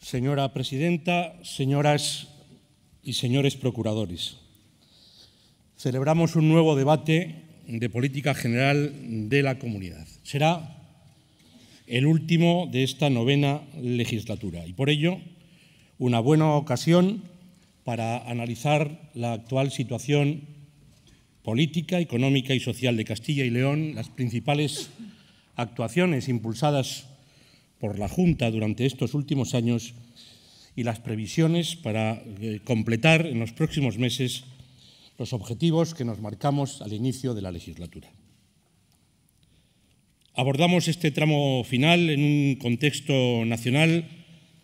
Señora presidenta, señoras y señores procuradores, celebramos un nuevo debate de política general de la comunidad. Será el último de esta novena legislatura y por ello una buena ocasión para analizar la actual situación política, económica y social de Castilla y León, las principales actuaciones impulsadas por la Junta durante estos últimos años y las previsiones para eh, completar en los próximos meses los objetivos que nos marcamos al inicio de la legislatura. Abordamos este tramo final en un contexto nacional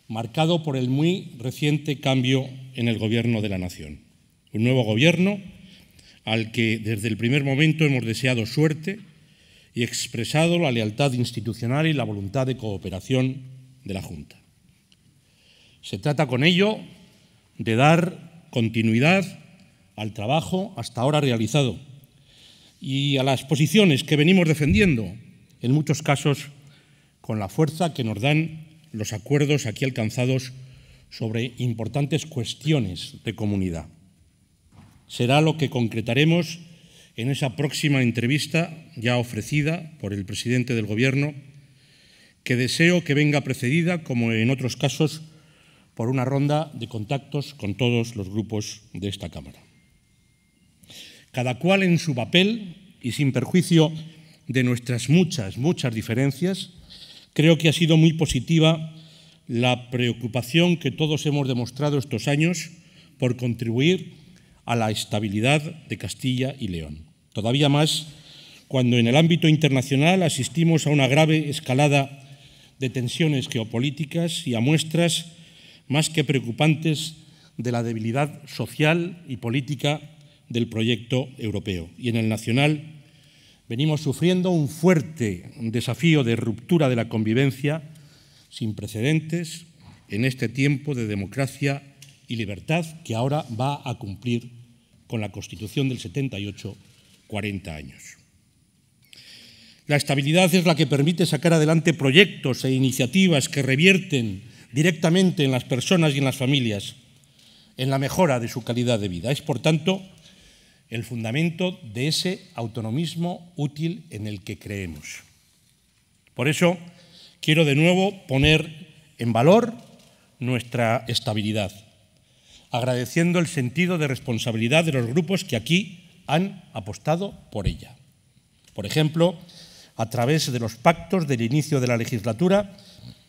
marcado por el muy reciente cambio en el Gobierno de la Nación. Un nuevo Gobierno al que desde el primer momento hemos deseado suerte, y expresado la lealtad institucional y la voluntad de cooperación de la Junta. Se trata con ello de dar continuidad al trabajo hasta ahora realizado y a las posiciones que venimos defendiendo, en muchos casos con la fuerza que nos dan los acuerdos aquí alcanzados sobre importantes cuestiones de comunidad. Será lo que concretaremos en esa próxima entrevista ya ofrecida por el presidente del Gobierno, que deseo que venga precedida, como en otros casos, por una ronda de contactos con todos los grupos de esta Cámara. Cada cual en su papel y sin perjuicio de nuestras muchas, muchas diferencias, creo que ha sido muy positiva la preocupación que todos hemos demostrado estos años por contribuir a la estabilidad de Castilla y León. Todavía más cuando en el ámbito internacional asistimos a una grave escalada de tensiones geopolíticas y a muestras más que preocupantes de la debilidad social y política del proyecto europeo. Y en el nacional venimos sufriendo un fuerte desafío de ruptura de la convivencia sin precedentes en este tiempo de democracia y libertad que ahora va a cumplir con la Constitución del 78 40 años. La estabilidad es la que permite sacar adelante proyectos e iniciativas que revierten directamente en las personas y en las familias, en la mejora de su calidad de vida. Es, por tanto, el fundamento de ese autonomismo útil en el que creemos. Por eso, quiero de nuevo poner en valor nuestra estabilidad, agradeciendo el sentido de responsabilidad de los grupos que aquí han apostado por ella. Por ejemplo, a través de los pactos del inicio de la legislatura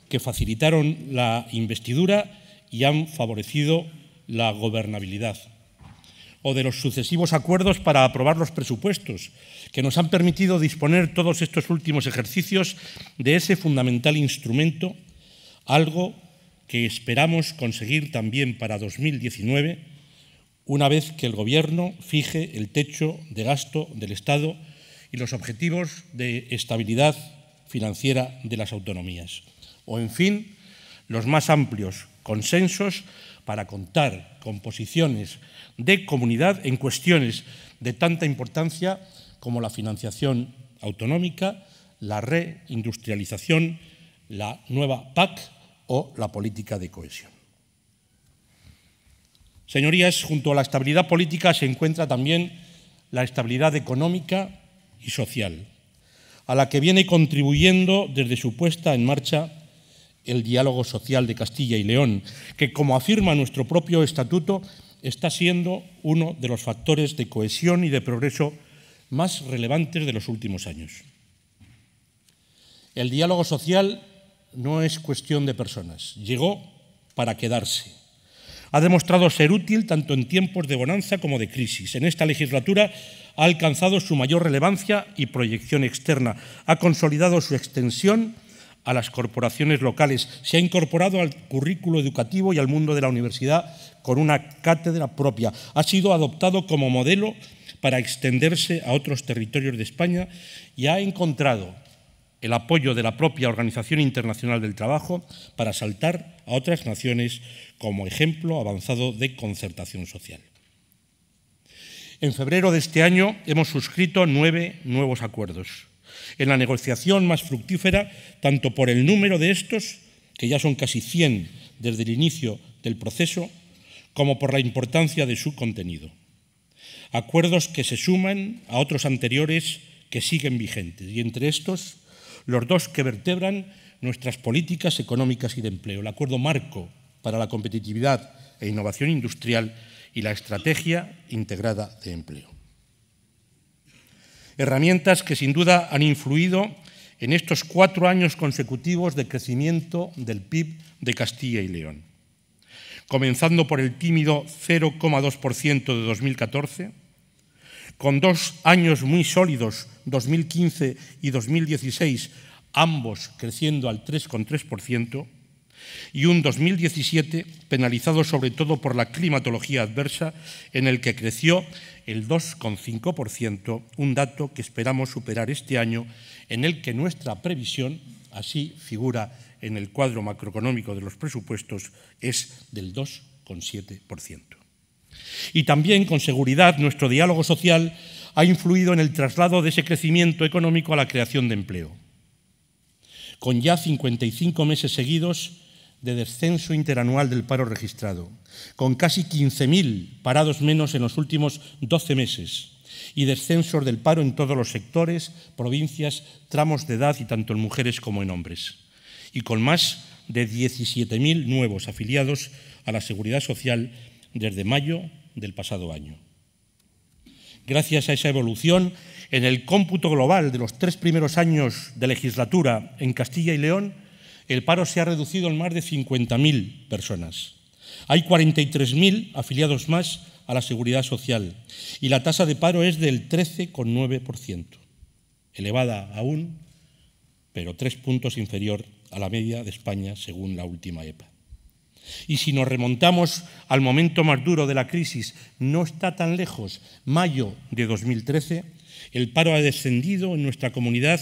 que facilitaron la investidura y han favorecido la gobernabilidad, o de los sucesivos acuerdos para aprobar los presupuestos, que nos han permitido disponer todos estos últimos ejercicios de ese fundamental instrumento, algo que esperamos conseguir también para 2019 una vez que el Gobierno fije el techo de gasto del Estado y los objetivos de estabilidad financiera de las autonomías. O, en fin, los más amplios consensos para contar con posiciones de comunidad en cuestiones de tanta importancia como la financiación autonómica, la reindustrialización, la nueva PAC o la política de cohesión. Señorías, junto a la estabilidad política se encuentra también la estabilidad económica y social, a la que viene contribuyendo desde su puesta en marcha el diálogo social de Castilla y León, que, como afirma nuestro propio estatuto, está siendo uno de los factores de cohesión y de progreso más relevantes de los últimos años. El diálogo social no es cuestión de personas, llegó para quedarse ha demostrado ser útil tanto en tiempos de bonanza como de crisis. En esta legislatura ha alcanzado su mayor relevancia y proyección externa, ha consolidado su extensión a las corporaciones locales, se ha incorporado al currículo educativo y al mundo de la universidad con una cátedra propia, ha sido adoptado como modelo para extenderse a otros territorios de España y ha encontrado el apoyo de la propia Organización Internacional del Trabajo para saltar a otras naciones como ejemplo avanzado de concertación social. En febrero de este año hemos suscrito nueve nuevos acuerdos, en la negociación más fructífera tanto por el número de estos, que ya son casi 100 desde el inicio del proceso, como por la importancia de su contenido. Acuerdos que se suman a otros anteriores que siguen vigentes y entre estos los dos que vertebran nuestras políticas económicas y de empleo, el acuerdo marco para la competitividad e innovación industrial y la estrategia integrada de empleo. Herramientas que sin duda han influido en estos cuatro años consecutivos de crecimiento del PIB de Castilla y León, comenzando por el tímido 0,2% de 2014, con dos años muy sólidos, 2015 y 2016, ambos creciendo al 3,3%, y un 2017 penalizado sobre todo por la climatología adversa, en el que creció el 2,5%, un dato que esperamos superar este año, en el que nuestra previsión, así figura en el cuadro macroeconómico de los presupuestos, es del 2,7%. Y también, con seguridad, nuestro diálogo social ha influido en el traslado de ese crecimiento económico a la creación de empleo. Con ya 55 meses seguidos de descenso interanual del paro registrado, con casi 15.000 parados menos en los últimos 12 meses y descensos del paro en todos los sectores, provincias, tramos de edad y tanto en mujeres como en hombres, y con más de 17.000 nuevos afiliados a la seguridad social desde mayo del pasado año. Gracias a esa evolución, en el cómputo global de los tres primeros años de legislatura en Castilla y León, el paro se ha reducido en más de 50.000 personas. Hay 43.000 afiliados más a la seguridad social y la tasa de paro es del 13,9%, elevada aún, pero tres puntos inferior a la media de España según la última EPA. Y si nos remontamos al momento más duro de la crisis, no está tan lejos, mayo de 2013, el paro ha descendido en nuestra comunidad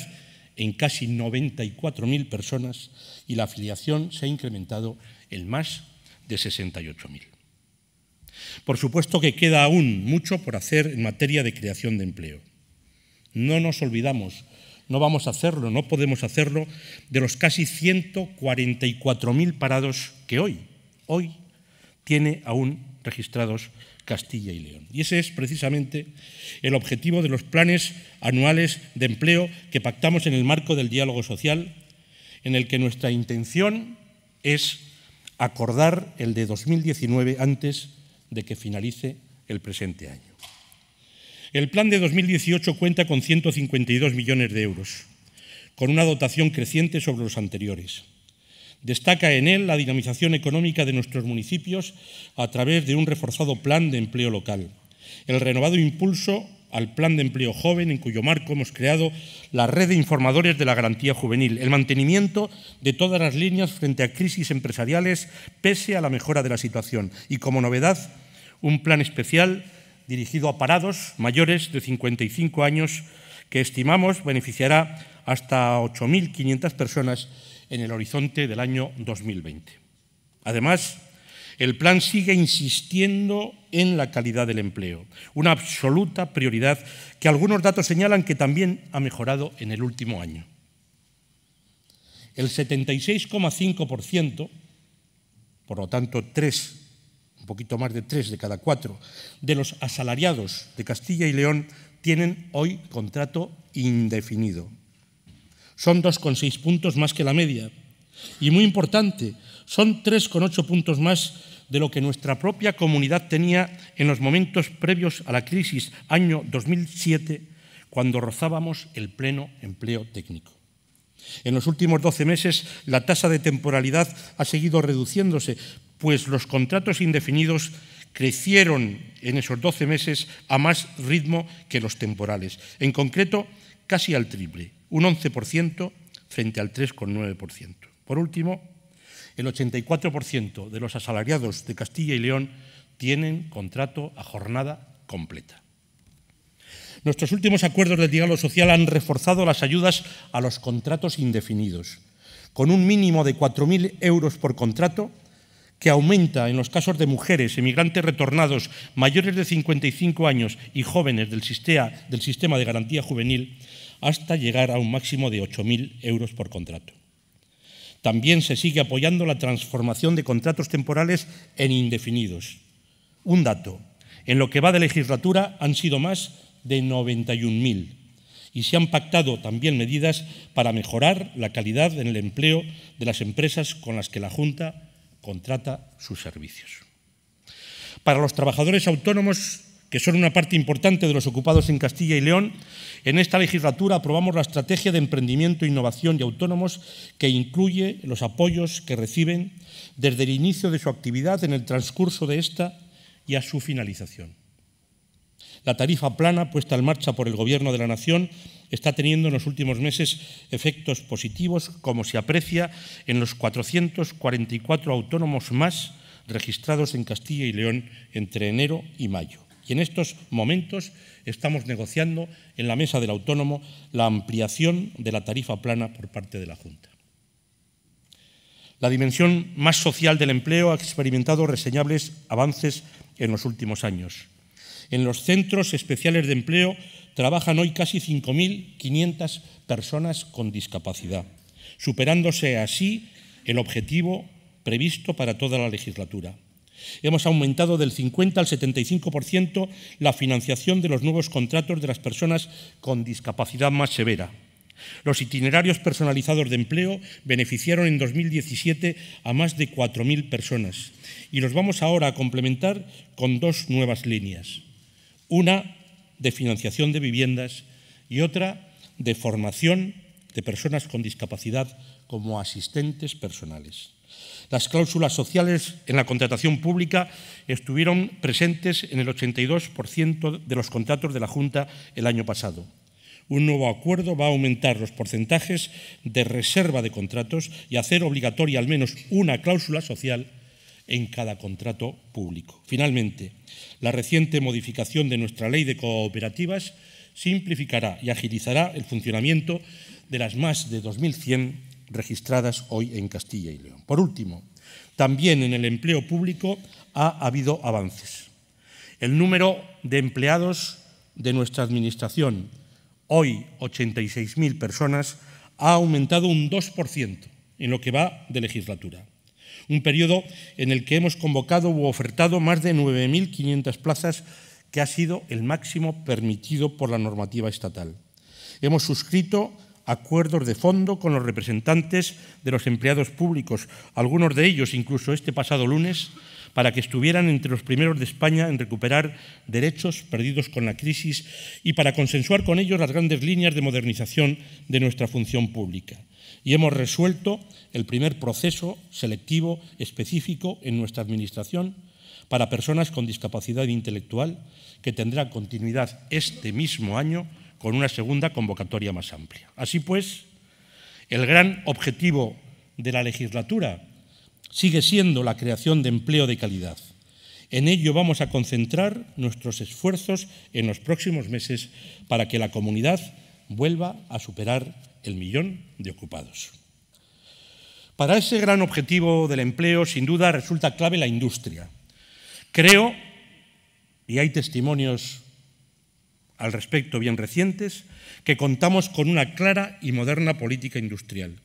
en casi 94.000 personas y la afiliación se ha incrementado en más de 68.000. Por supuesto que queda aún mucho por hacer en materia de creación de empleo. No nos olvidamos, no vamos a hacerlo, no podemos hacerlo, de los casi 144.000 parados que hoy hoy tiene aún registrados Castilla y León. Y ese es precisamente el objetivo de los planes anuales de empleo que pactamos en el marco del diálogo social, en el que nuestra intención es acordar el de 2019 antes de que finalice el presente año. El plan de 2018 cuenta con 152 millones de euros, con una dotación creciente sobre los anteriores. Destaca en él la dinamización económica de nuestros municipios a través de un reforzado plan de empleo local, el renovado impulso al plan de empleo joven, en cuyo marco hemos creado la red de informadores de la garantía juvenil, el mantenimiento de todas las líneas frente a crisis empresariales pese a la mejora de la situación y, como novedad, un plan especial dirigido a parados mayores de 55 años que estimamos beneficiará hasta 8.500 personas en el horizonte del año 2020. Además, el plan sigue insistiendo en la calidad del empleo, una absoluta prioridad que algunos datos señalan que también ha mejorado en el último año. El 76,5%, por lo tanto, tres, un poquito más de tres de cada cuatro, de los asalariados de Castilla y León tienen hoy contrato indefinido. Son 2,6 puntos más que la media. Y muy importante, son 3,8 puntos más de lo que nuestra propia comunidad tenía en los momentos previos a la crisis, año 2007, cuando rozábamos el pleno empleo técnico. En los últimos 12 meses, la tasa de temporalidad ha seguido reduciéndose, pues los contratos indefinidos crecieron en esos 12 meses a más ritmo que los temporales, en concreto casi al triple, un 11% frente al 3,9%. Por último, el 84% de los asalariados de Castilla y León tienen contrato a jornada completa. Nuestros últimos acuerdos de diálogo social han reforzado las ayudas a los contratos indefinidos, con un mínimo de 4.000 euros por contrato, que aumenta en los casos de mujeres, emigrantes retornados, mayores de 55 años y jóvenes del sistema, del sistema de garantía juvenil, hasta llegar a un máximo de 8.000 euros por contrato. También se sigue apoyando la transformación de contratos temporales en indefinidos. Un dato, en lo que va de legislatura han sido más de 91.000 y se han pactado también medidas para mejorar la calidad en el empleo de las empresas con las que la Junta contrata sus servicios. Para los trabajadores autónomos que son una parte importante de los ocupados en Castilla y León, en esta legislatura aprobamos la Estrategia de Emprendimiento, Innovación y Autónomos, que incluye los apoyos que reciben desde el inicio de su actividad, en el transcurso de esta y a su finalización. La tarifa plana puesta en marcha por el Gobierno de la Nación está teniendo en los últimos meses efectos positivos, como se aprecia en los 444 autónomos más registrados en Castilla y León entre enero y mayo. Y en estos momentos estamos negociando en la mesa del autónomo la ampliación de la tarifa plana por parte de la Junta. La dimensión más social del empleo ha experimentado reseñables avances en los últimos años. En los centros especiales de empleo trabajan hoy casi 5.500 personas con discapacidad, superándose así el objetivo previsto para toda la legislatura. Hemos aumentado del 50 al 75% la financiación de los nuevos contratos de las personas con discapacidad más severa. Los itinerarios personalizados de empleo beneficiaron en 2017 a más de 4.000 personas y los vamos ahora a complementar con dos nuevas líneas. Una de financiación de viviendas y otra de formación de personas con discapacidad como asistentes personales. Las cláusulas sociales en la contratación pública estuvieron presentes en el 82% de los contratos de la Junta el año pasado. Un nuevo acuerdo va a aumentar los porcentajes de reserva de contratos y hacer obligatoria al menos una cláusula social en cada contrato público. Finalmente, la reciente modificación de nuestra ley de cooperativas simplificará y agilizará el funcionamiento de las más de 2.100 registradas hoy en Castilla y León. Por último, también en el empleo público ha habido avances. El número de empleados de nuestra Administración, hoy 86.000 personas, ha aumentado un 2% en lo que va de legislatura. Un periodo en el que hemos convocado u ofertado más de 9.500 plazas, que ha sido el máximo permitido por la normativa estatal. Hemos suscrito acuerdos de fondo con los representantes de los empleados públicos, algunos de ellos incluso este pasado lunes, para que estuvieran entre los primeros de España en recuperar derechos perdidos con la crisis y para consensuar con ellos las grandes líneas de modernización de nuestra función pública. Y hemos resuelto el primer proceso selectivo específico en nuestra Administración para personas con discapacidad intelectual que tendrá continuidad este mismo año con una segunda convocatoria más amplia. Así pues, el gran objetivo de la legislatura sigue siendo la creación de empleo de calidad. En ello vamos a concentrar nuestros esfuerzos en los próximos meses para que la comunidad vuelva a superar el millón de ocupados. Para ese gran objetivo del empleo, sin duda, resulta clave la industria. Creo, y hay testimonios al respecto bien recientes, que contamos con una clara y moderna política industrial,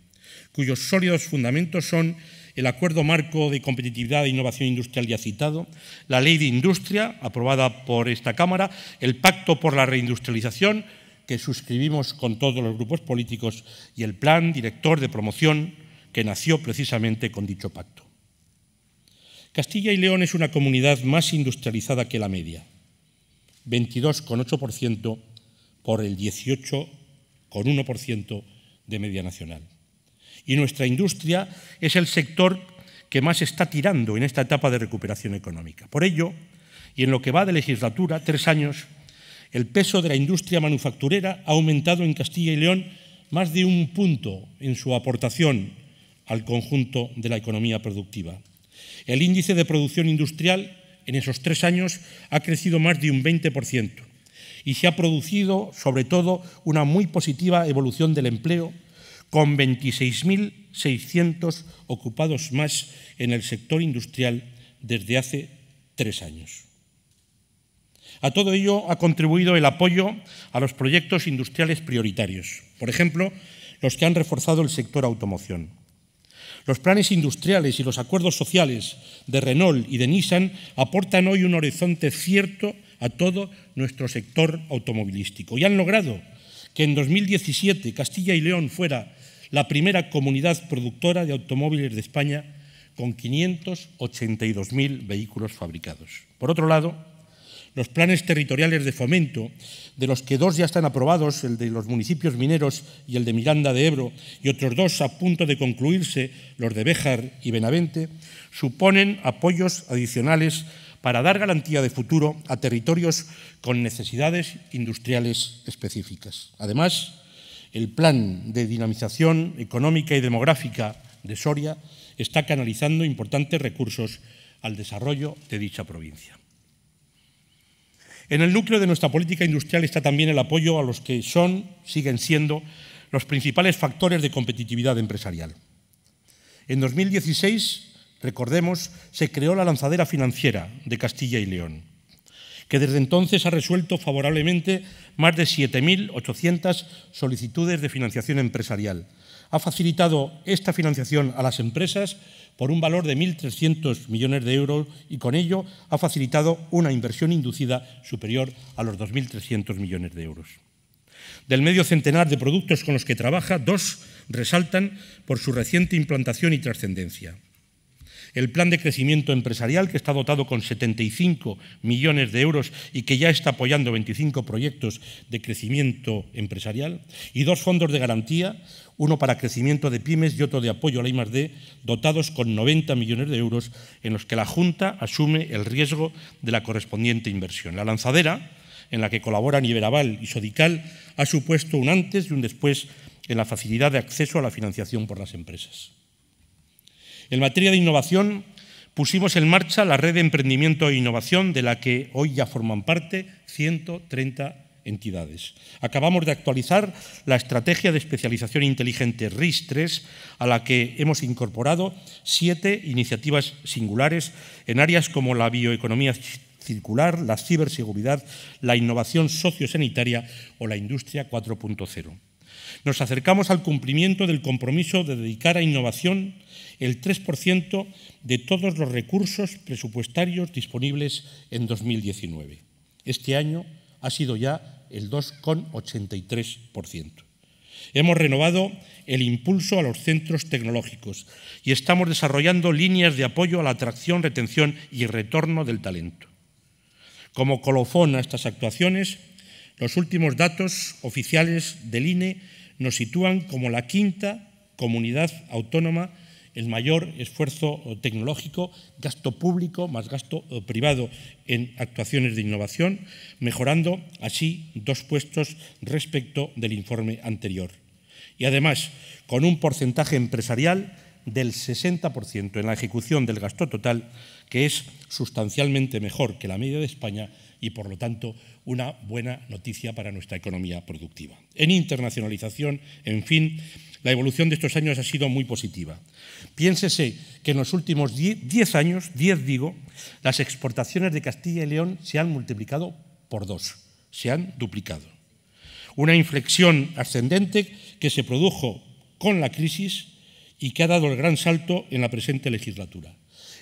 cuyos sólidos fundamentos son el Acuerdo Marco de Competitividad e Innovación Industrial ya citado, la Ley de Industria, aprobada por esta Cámara, el Pacto por la Reindustrialización, que suscribimos con todos los grupos políticos, y el Plan Director de Promoción, que nació precisamente con dicho pacto. Castilla y León es una comunidad más industrializada que la media 22,8% por el 18,1% de media nacional. Y nuestra industria es el sector que más está tirando en esta etapa de recuperación económica. Por ello, y en lo que va de legislatura, tres años, el peso de la industria manufacturera ha aumentado en Castilla y León más de un punto en su aportación al conjunto de la economía productiva. El índice de producción industrial en esos tres años ha crecido más de un 20% y se ha producido, sobre todo, una muy positiva evolución del empleo, con 26.600 ocupados más en el sector industrial desde hace tres años. A todo ello ha contribuido el apoyo a los proyectos industriales prioritarios, por ejemplo, los que han reforzado el sector automoción. Los planes industriales y los acuerdos sociales de Renault y de Nissan aportan hoy un horizonte cierto a todo nuestro sector automovilístico y han logrado que en 2017 Castilla y León fuera la primera comunidad productora de automóviles de España con 582.000 vehículos fabricados. Por otro lado, los planes territoriales de fomento, de los que dos ya están aprobados, el de los municipios mineros y el de Miranda de Ebro, y otros dos a punto de concluirse, los de Béjar y Benavente, suponen apoyos adicionales para dar garantía de futuro a territorios con necesidades industriales específicas. Además, el plan de dinamización económica y demográfica de Soria está canalizando importantes recursos al desarrollo de dicha provincia. En el núcleo de nuestra política industrial está también el apoyo a los que son, siguen siendo, los principales factores de competitividad empresarial. En 2016, recordemos, se creó la lanzadera financiera de Castilla y León, que desde entonces ha resuelto favorablemente más de 7.800 solicitudes de financiación empresarial, ha facilitado esta financiación a las empresas por un valor de 1.300 millones de euros y con ello ha facilitado una inversión inducida superior a los 2.300 millones de euros. Del medio centenar de productos con los que trabaja, dos resaltan por su reciente implantación y trascendencia. El plan de crecimiento empresarial, que está dotado con 75 millones de euros y que ya está apoyando 25 proyectos de crecimiento empresarial, y dos fondos de garantía, uno para crecimiento de pymes y otro de apoyo a la I+D, dotados con 90 millones de euros en los que la Junta asume el riesgo de la correspondiente inversión. La lanzadera, en la que colaboran Iberaval y Sodical, ha supuesto un antes y un después en la facilidad de acceso a la financiación por las empresas. En materia de innovación, pusimos en marcha la red de emprendimiento e innovación de la que hoy ya forman parte 130 entidades. Acabamos de actualizar la estrategia de especialización inteligente RIS-3, a la que hemos incorporado siete iniciativas singulares en áreas como la bioeconomía circular, la ciberseguridad, la innovación sociosanitaria o la industria 4.0. Nos acercamos al cumplimiento del compromiso de dedicar a innovación el 3% de todos los recursos presupuestarios disponibles en 2019. Este año ha sido ya el 2,83%. Hemos renovado el impulso a los centros tecnológicos y estamos desarrollando líneas de apoyo a la atracción, retención y retorno del talento. Como colofón a estas actuaciones, los últimos datos oficiales del INE nos sitúan como la quinta comunidad autónoma el mayor esfuerzo eh, tecnológico, gasto público más gasto eh, privado en actuaciones de innovación, mejorando así dos puestos respecto del informe anterior. Y además, con un porcentaje empresarial del 60% en la ejecución del gasto total, que es sustancialmente mejor que la media de España y, por lo tanto, una buena noticia para nuestra economía productiva. En internacionalización, en fin, la evolución de estos años ha sido muy positiva. Piénsese que en los últimos 10 años, 10 digo, las exportaciones de Castilla y León se han multiplicado por dos, se han duplicado. Una inflexión ascendente que se produjo con la crisis y que ha dado el gran salto en la presente legislatura.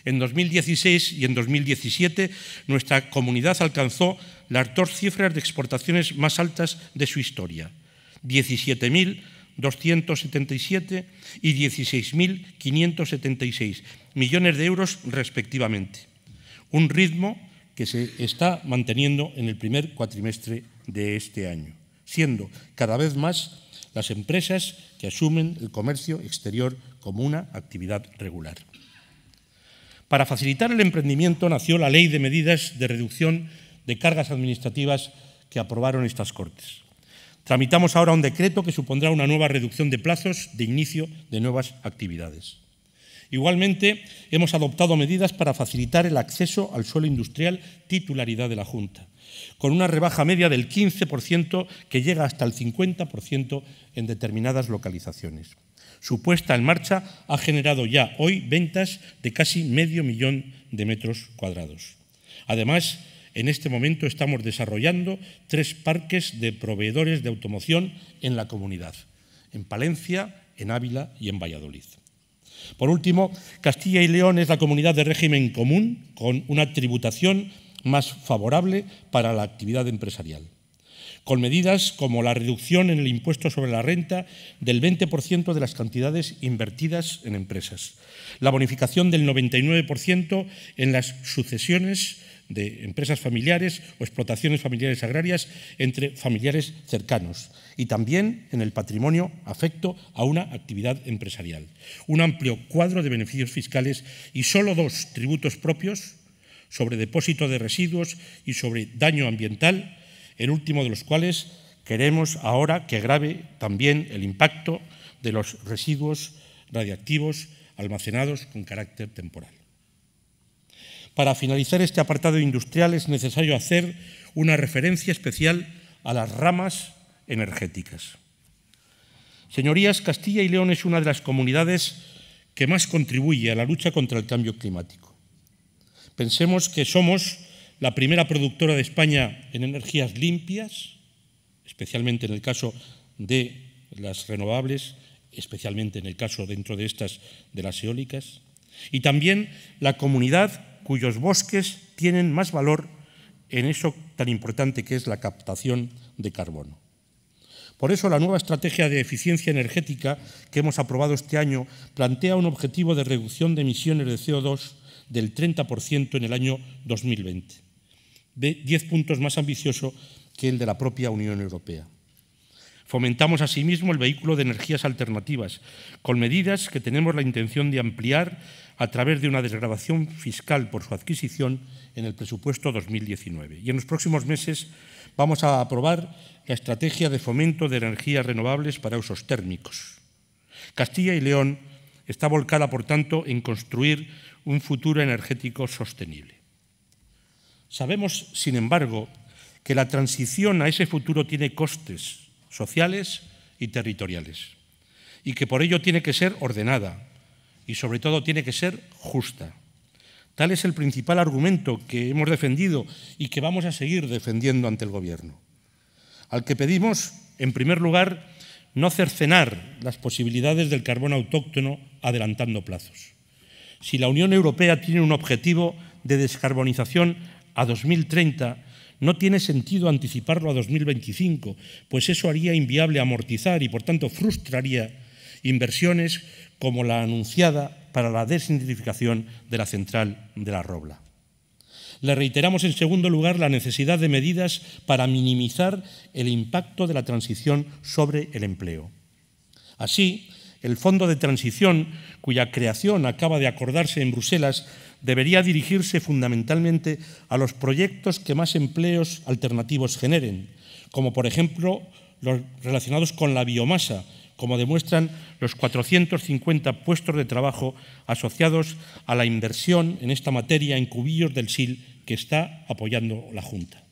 En 2016 y en 2017 nuestra comunidad alcanzó las dos cifras de exportaciones más altas de su historia, 17.000 277 y 16.576 millones de euros respectivamente. Un ritmo que se está manteniendo en el primer cuatrimestre de este año, siendo cada vez más las empresas que asumen el comercio exterior como una actividad regular. Para facilitar el emprendimiento nació la Ley de Medidas de Reducción de Cargas Administrativas que aprobaron estas Cortes. Tramitamos ahora un decreto que supondrá una nueva reducción de plazos de inicio de nuevas actividades. Igualmente, hemos adoptado medidas para facilitar el acceso al suelo industrial titularidad de la Junta, con una rebaja media del 15% que llega hasta el 50% en determinadas localizaciones. Su puesta en marcha ha generado ya hoy ventas de casi medio millón de metros cuadrados. Además, en este momento estamos desarrollando tres parques de proveedores de automoción en la comunidad, en Palencia, en Ávila y en Valladolid. Por último, Castilla y León es la comunidad de régimen común con una tributación más favorable para la actividad empresarial, con medidas como la reducción en el impuesto sobre la renta del 20% de las cantidades invertidas en empresas, la bonificación del 99% en las sucesiones de empresas familiares o explotaciones familiares agrarias entre familiares cercanos y también en el patrimonio afecto a una actividad empresarial. Un amplio cuadro de beneficios fiscales y solo dos tributos propios sobre depósito de residuos y sobre daño ambiental, el último de los cuales queremos ahora que agrave también el impacto de los residuos radiactivos almacenados con carácter temporal. Para finalizar este apartado industrial es necesario hacer una referencia especial a las ramas energéticas. Señorías, Castilla y León es una de las comunidades que más contribuye a la lucha contra el cambio climático. Pensemos que somos la primera productora de España en energías limpias, especialmente en el caso de las renovables, especialmente en el caso dentro de estas de las eólicas, y también la comunidad cuyos bosques tienen más valor en eso tan importante que es la captación de carbono. Por eso la nueva estrategia de eficiencia energética que hemos aprobado este año plantea un objetivo de reducción de emisiones de CO2 del 30% en el año 2020, de 10 puntos más ambicioso que el de la propia Unión Europea. Fomentamos asimismo el vehículo de energías alternativas, con medidas que tenemos la intención de ampliar a través de una desgrabación fiscal por su adquisición en el presupuesto 2019. Y en los próximos meses vamos a aprobar la estrategia de fomento de energías renovables para usos térmicos. Castilla y León está volcada, por tanto, en construir un futuro energético sostenible. Sabemos, sin embargo, que la transición a ese futuro tiene costes sociales y territoriales y que por ello tiene que ser ordenada, y sobre todo tiene que ser justa. Tal es el principal argumento que hemos defendido y que vamos a seguir defendiendo ante el Gobierno, al que pedimos, en primer lugar, no cercenar las posibilidades del carbón autóctono adelantando plazos. Si la Unión Europea tiene un objetivo de descarbonización a 2030, no tiene sentido anticiparlo a 2025, pues eso haría inviable amortizar y, por tanto, frustraría inversiones como la anunciada para la desintensificación de la central de la Robla. Le reiteramos, en segundo lugar, la necesidad de medidas para minimizar el impacto de la transición sobre el empleo. Así, el Fondo de Transición, cuya creación acaba de acordarse en Bruselas, debería dirigirse fundamentalmente a los proyectos que más empleos alternativos generen, como por ejemplo los relacionados con la biomasa, como demuestran los 450 puestos de trabajo asociados a la inversión en esta materia en cubillos del SIL que está apoyando la Junta.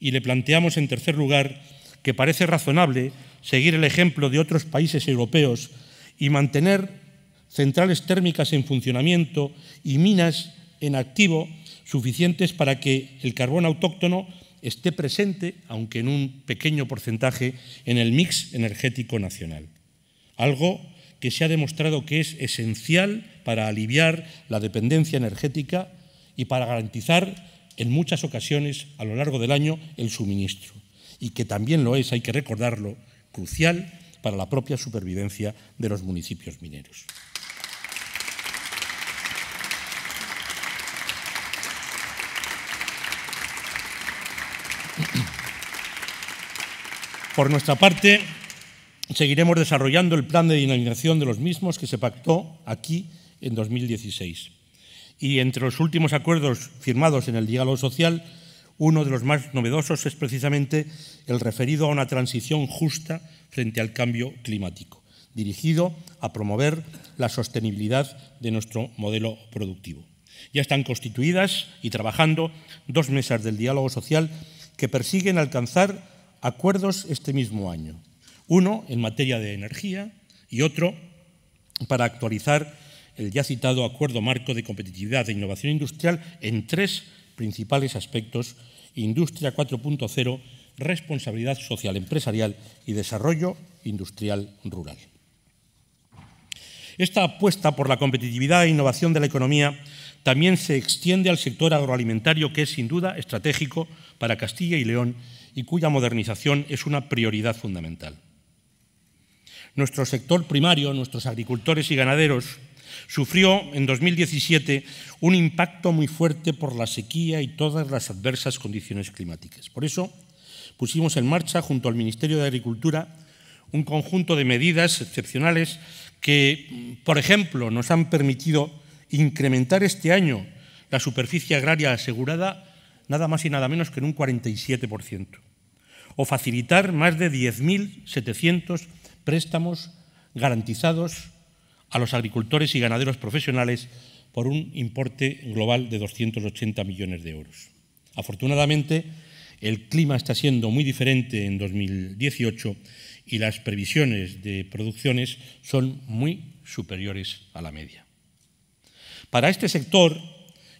Y le planteamos, en tercer lugar, que parece razonable seguir el ejemplo de otros países europeos y mantener centrales térmicas en funcionamiento y minas en activo suficientes para que el carbón autóctono esté presente, aunque en un pequeño porcentaje, en el mix energético nacional. Algo que se ha demostrado que es esencial para aliviar la dependencia energética y para garantizar en muchas ocasiones a lo largo del año el suministro. Y que también lo es, hay que recordarlo, crucial para la propia supervivencia de los municipios mineros. Por nuestra parte, seguiremos desarrollando el plan de dinamización de los mismos que se pactó aquí en 2016. Y entre los últimos acuerdos firmados en el diálogo social, uno de los más novedosos es precisamente el referido a una transición justa frente al cambio climático, dirigido a promover la sostenibilidad de nuestro modelo productivo. Ya están constituidas y trabajando dos mesas del diálogo social que persiguen alcanzar acuerdos este mismo año, uno en materia de energía y otro para actualizar el ya citado Acuerdo Marco de Competitividad e Innovación Industrial en tres principales aspectos, Industria 4.0, Responsabilidad Social Empresarial y Desarrollo Industrial Rural. Esta apuesta por la competitividad e innovación de la economía también se extiende al sector agroalimentario, que es sin duda estratégico para Castilla y León y cuya modernización es una prioridad fundamental. Nuestro sector primario, nuestros agricultores y ganaderos, sufrió en 2017 un impacto muy fuerte por la sequía y todas las adversas condiciones climáticas. Por eso pusimos en marcha, junto al Ministerio de Agricultura, un conjunto de medidas excepcionales que, por ejemplo, nos han permitido incrementar este año la superficie agraria asegurada nada más y nada menos que en un 47%, o facilitar más de 10.700 préstamos garantizados a los agricultores y ganaderos profesionales por un importe global de 280 millones de euros. Afortunadamente, el clima está siendo muy diferente en 2018 y las previsiones de producciones son muy superiores a la media. Para este sector,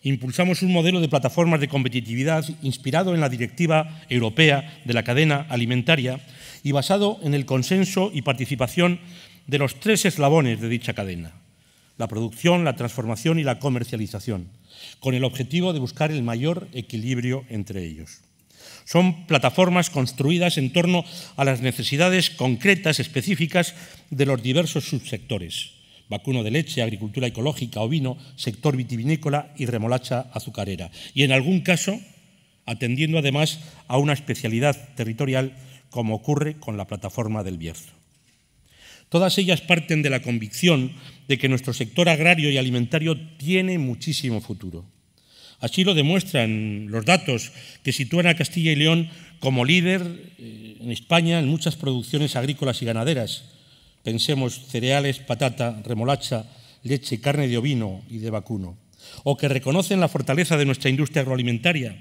impulsamos un modelo de plataformas de competitividad inspirado en la Directiva Europea de la Cadena Alimentaria y basado en el consenso y participación de los tres eslabones de dicha cadena, la producción, la transformación y la comercialización, con el objetivo de buscar el mayor equilibrio entre ellos. Son plataformas construidas en torno a las necesidades concretas, específicas de los diversos subsectores vacuno de leche, agricultura ecológica, ovino, sector vitivinícola y remolacha azucarera. Y en algún caso, atendiendo además a una especialidad territorial como ocurre con la plataforma del Bierzo. Todas ellas parten de la convicción de que nuestro sector agrario y alimentario tiene muchísimo futuro. Así lo demuestran los datos que sitúan a Castilla y León como líder eh, en España en muchas producciones agrícolas y ganaderas, pensemos cereales, patata, remolacha, leche, carne de ovino y de vacuno, o que reconocen la fortaleza de nuestra industria agroalimentaria,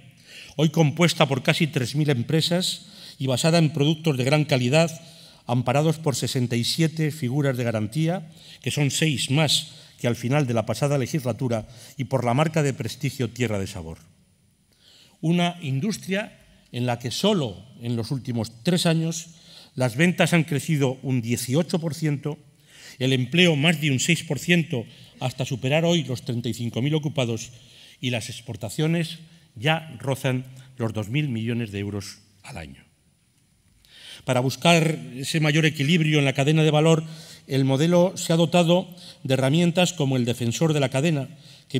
hoy compuesta por casi 3.000 empresas y basada en productos de gran calidad, amparados por 67 figuras de garantía, que son seis más que al final de la pasada legislatura, y por la marca de prestigio Tierra de Sabor. Una industria en la que solo en los últimos tres años las ventas han crecido un 18%, el empleo más de un 6% hasta superar hoy los 35.000 ocupados y las exportaciones ya rozan los 2.000 millones de euros al año. Para buscar ese mayor equilibrio en la cadena de valor, el modelo se ha dotado de herramientas como el defensor de la cadena, que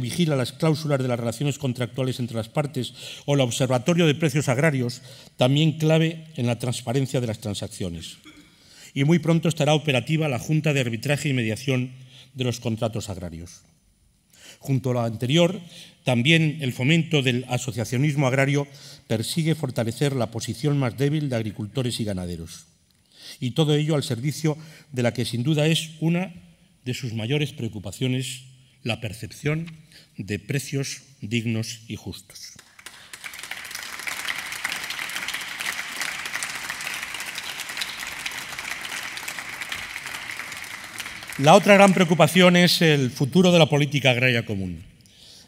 vigila, las cláusulas de las relaciones contractuales entre las partes o el Observatorio de Precios Agrarios, también clave en la transparencia de las transacciones. Y muy pronto estará operativa la Junta de Arbitraje y Mediación de los Contratos Agrarios. Junto a lo anterior, también el fomento del asociacionismo agrario persigue fortalecer la posición más débil de agricultores y ganaderos. Y todo ello al servicio de la que sin duda es una de sus mayores preocupaciones la percepción de precios dignos y justos. La otra gran preocupación es el futuro de la política agraria común.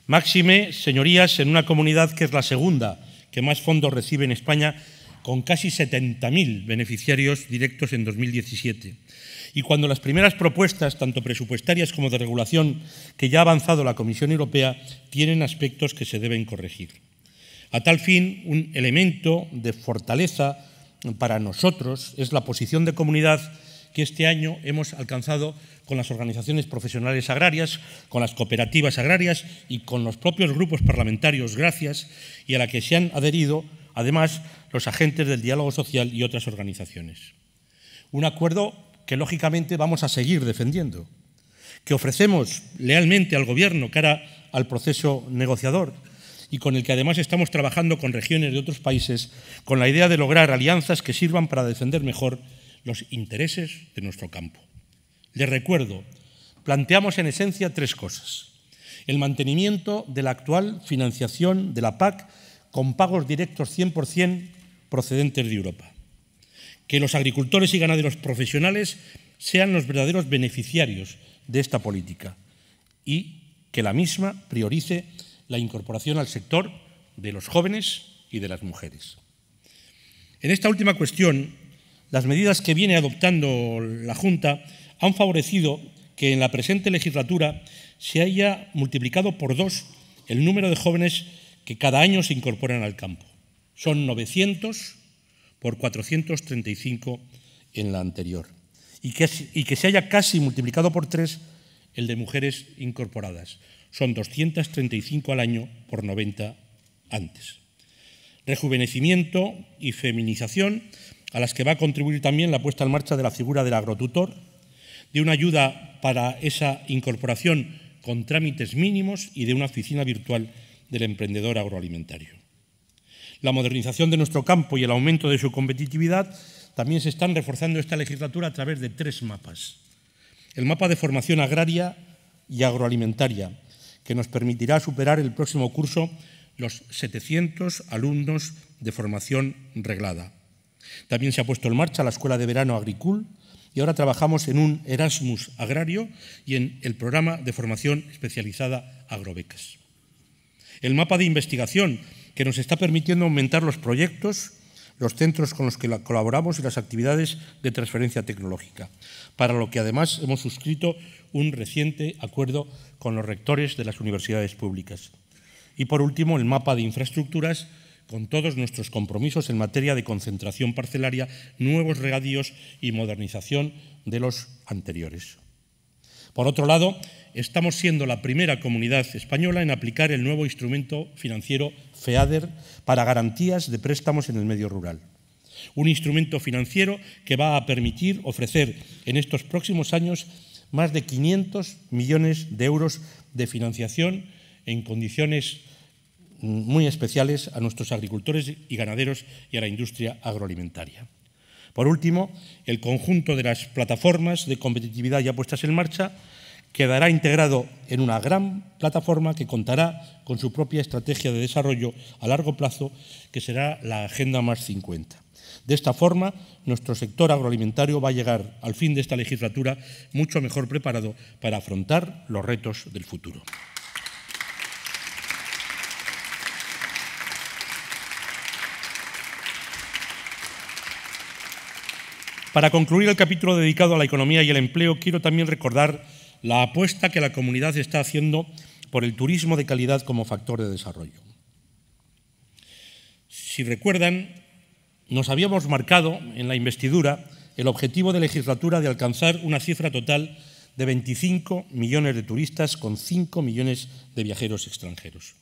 Máxime, señorías, en una comunidad que es la segunda que más fondos recibe en España con casi 70.000 beneficiarios directos en 2017. Y cuando las primeras propuestas, tanto presupuestarias como de regulación, que ya ha avanzado la Comisión Europea, tienen aspectos que se deben corregir. A tal fin, un elemento de fortaleza para nosotros es la posición de comunidad que este año hemos alcanzado con las organizaciones profesionales agrarias, con las cooperativas agrarias y con los propios grupos parlamentarios, gracias, y a la que se han adherido además los agentes del diálogo social y otras organizaciones. Un acuerdo que lógicamente vamos a seguir defendiendo, que ofrecemos lealmente al Gobierno cara al proceso negociador y con el que además estamos trabajando con regiones de otros países con la idea de lograr alianzas que sirvan para defender mejor los intereses de nuestro campo. Les recuerdo, planteamos en esencia tres cosas. El mantenimiento de la actual financiación de la PAC con pagos directos 100% procedentes de Europa. Que los agricultores y ganaderos profesionales sean los verdaderos beneficiarios de esta política y que la misma priorice la incorporación al sector de los jóvenes y de las mujeres. En esta última cuestión, las medidas que viene adoptando la Junta han favorecido que en la presente legislatura se haya multiplicado por dos el número de jóvenes que cada año se incorporan al campo. Son 900 por 435 en la anterior. Y que, se haya casi multiplicado por tres el de mujeres incorporadas. Son 235 al año por 90 antes. Rejuvenecimiento y feminización a las que va a contribuir también la puesta en marcha de la figura del agrotutor, de una ayuda para esa incorporación con trámites mínimos y de una oficina virtual del emprendedor agroalimentario. La modernización de nuestro campo y el aumento de su competitividad también se están reforzando esta legislatura a través de tres mapas. El mapa de formación agraria y agroalimentaria, que nos permitirá superar el próximo curso los 700 alumnos de formación reglada. También se ha puesto en marcha la Escuela de Verano Agricul y ahora trabajamos en un Erasmus agrario y en el programa de formación especializada Agrobecas el mapa de investigación que nos está permitiendo aumentar los proyectos, los centros con los que colaboramos y las actividades de transferencia tecnológica, para lo que además hemos suscrito un reciente acuerdo con los rectores de las universidades públicas. Y por último, el mapa de infraestructuras con todos nuestros compromisos en materia de concentración parcelaria, nuevos regadíos y modernización de los anteriores. Por otro lado, estamos siendo la primera comunidad española en aplicar el nuevo instrumento financiero FEADER para garantías de préstamos en el medio rural. Un instrumento financiero que va a permitir ofrecer en estos próximos años más de 500 millones de euros de financiación en condiciones muy especiales a nuestros agricultores y ganaderos y a la industria agroalimentaria. Por último, el conjunto de las plataformas de competitividad ya puestas en marcha quedará integrado en una gran plataforma que contará con su propia estrategia de desarrollo a largo plazo, que será la Agenda Más 50. De esta forma, nuestro sector agroalimentario va a llegar al fin de esta legislatura mucho mejor preparado para afrontar los retos del futuro. Para concluir el capítulo dedicado a la economía y el empleo, quiero también recordar la apuesta que la comunidad está haciendo por el turismo de calidad como factor de desarrollo. Si recuerdan, nos habíamos marcado en la investidura el objetivo de legislatura de alcanzar una cifra total de 25 millones de turistas con 5 millones de viajeros extranjeros.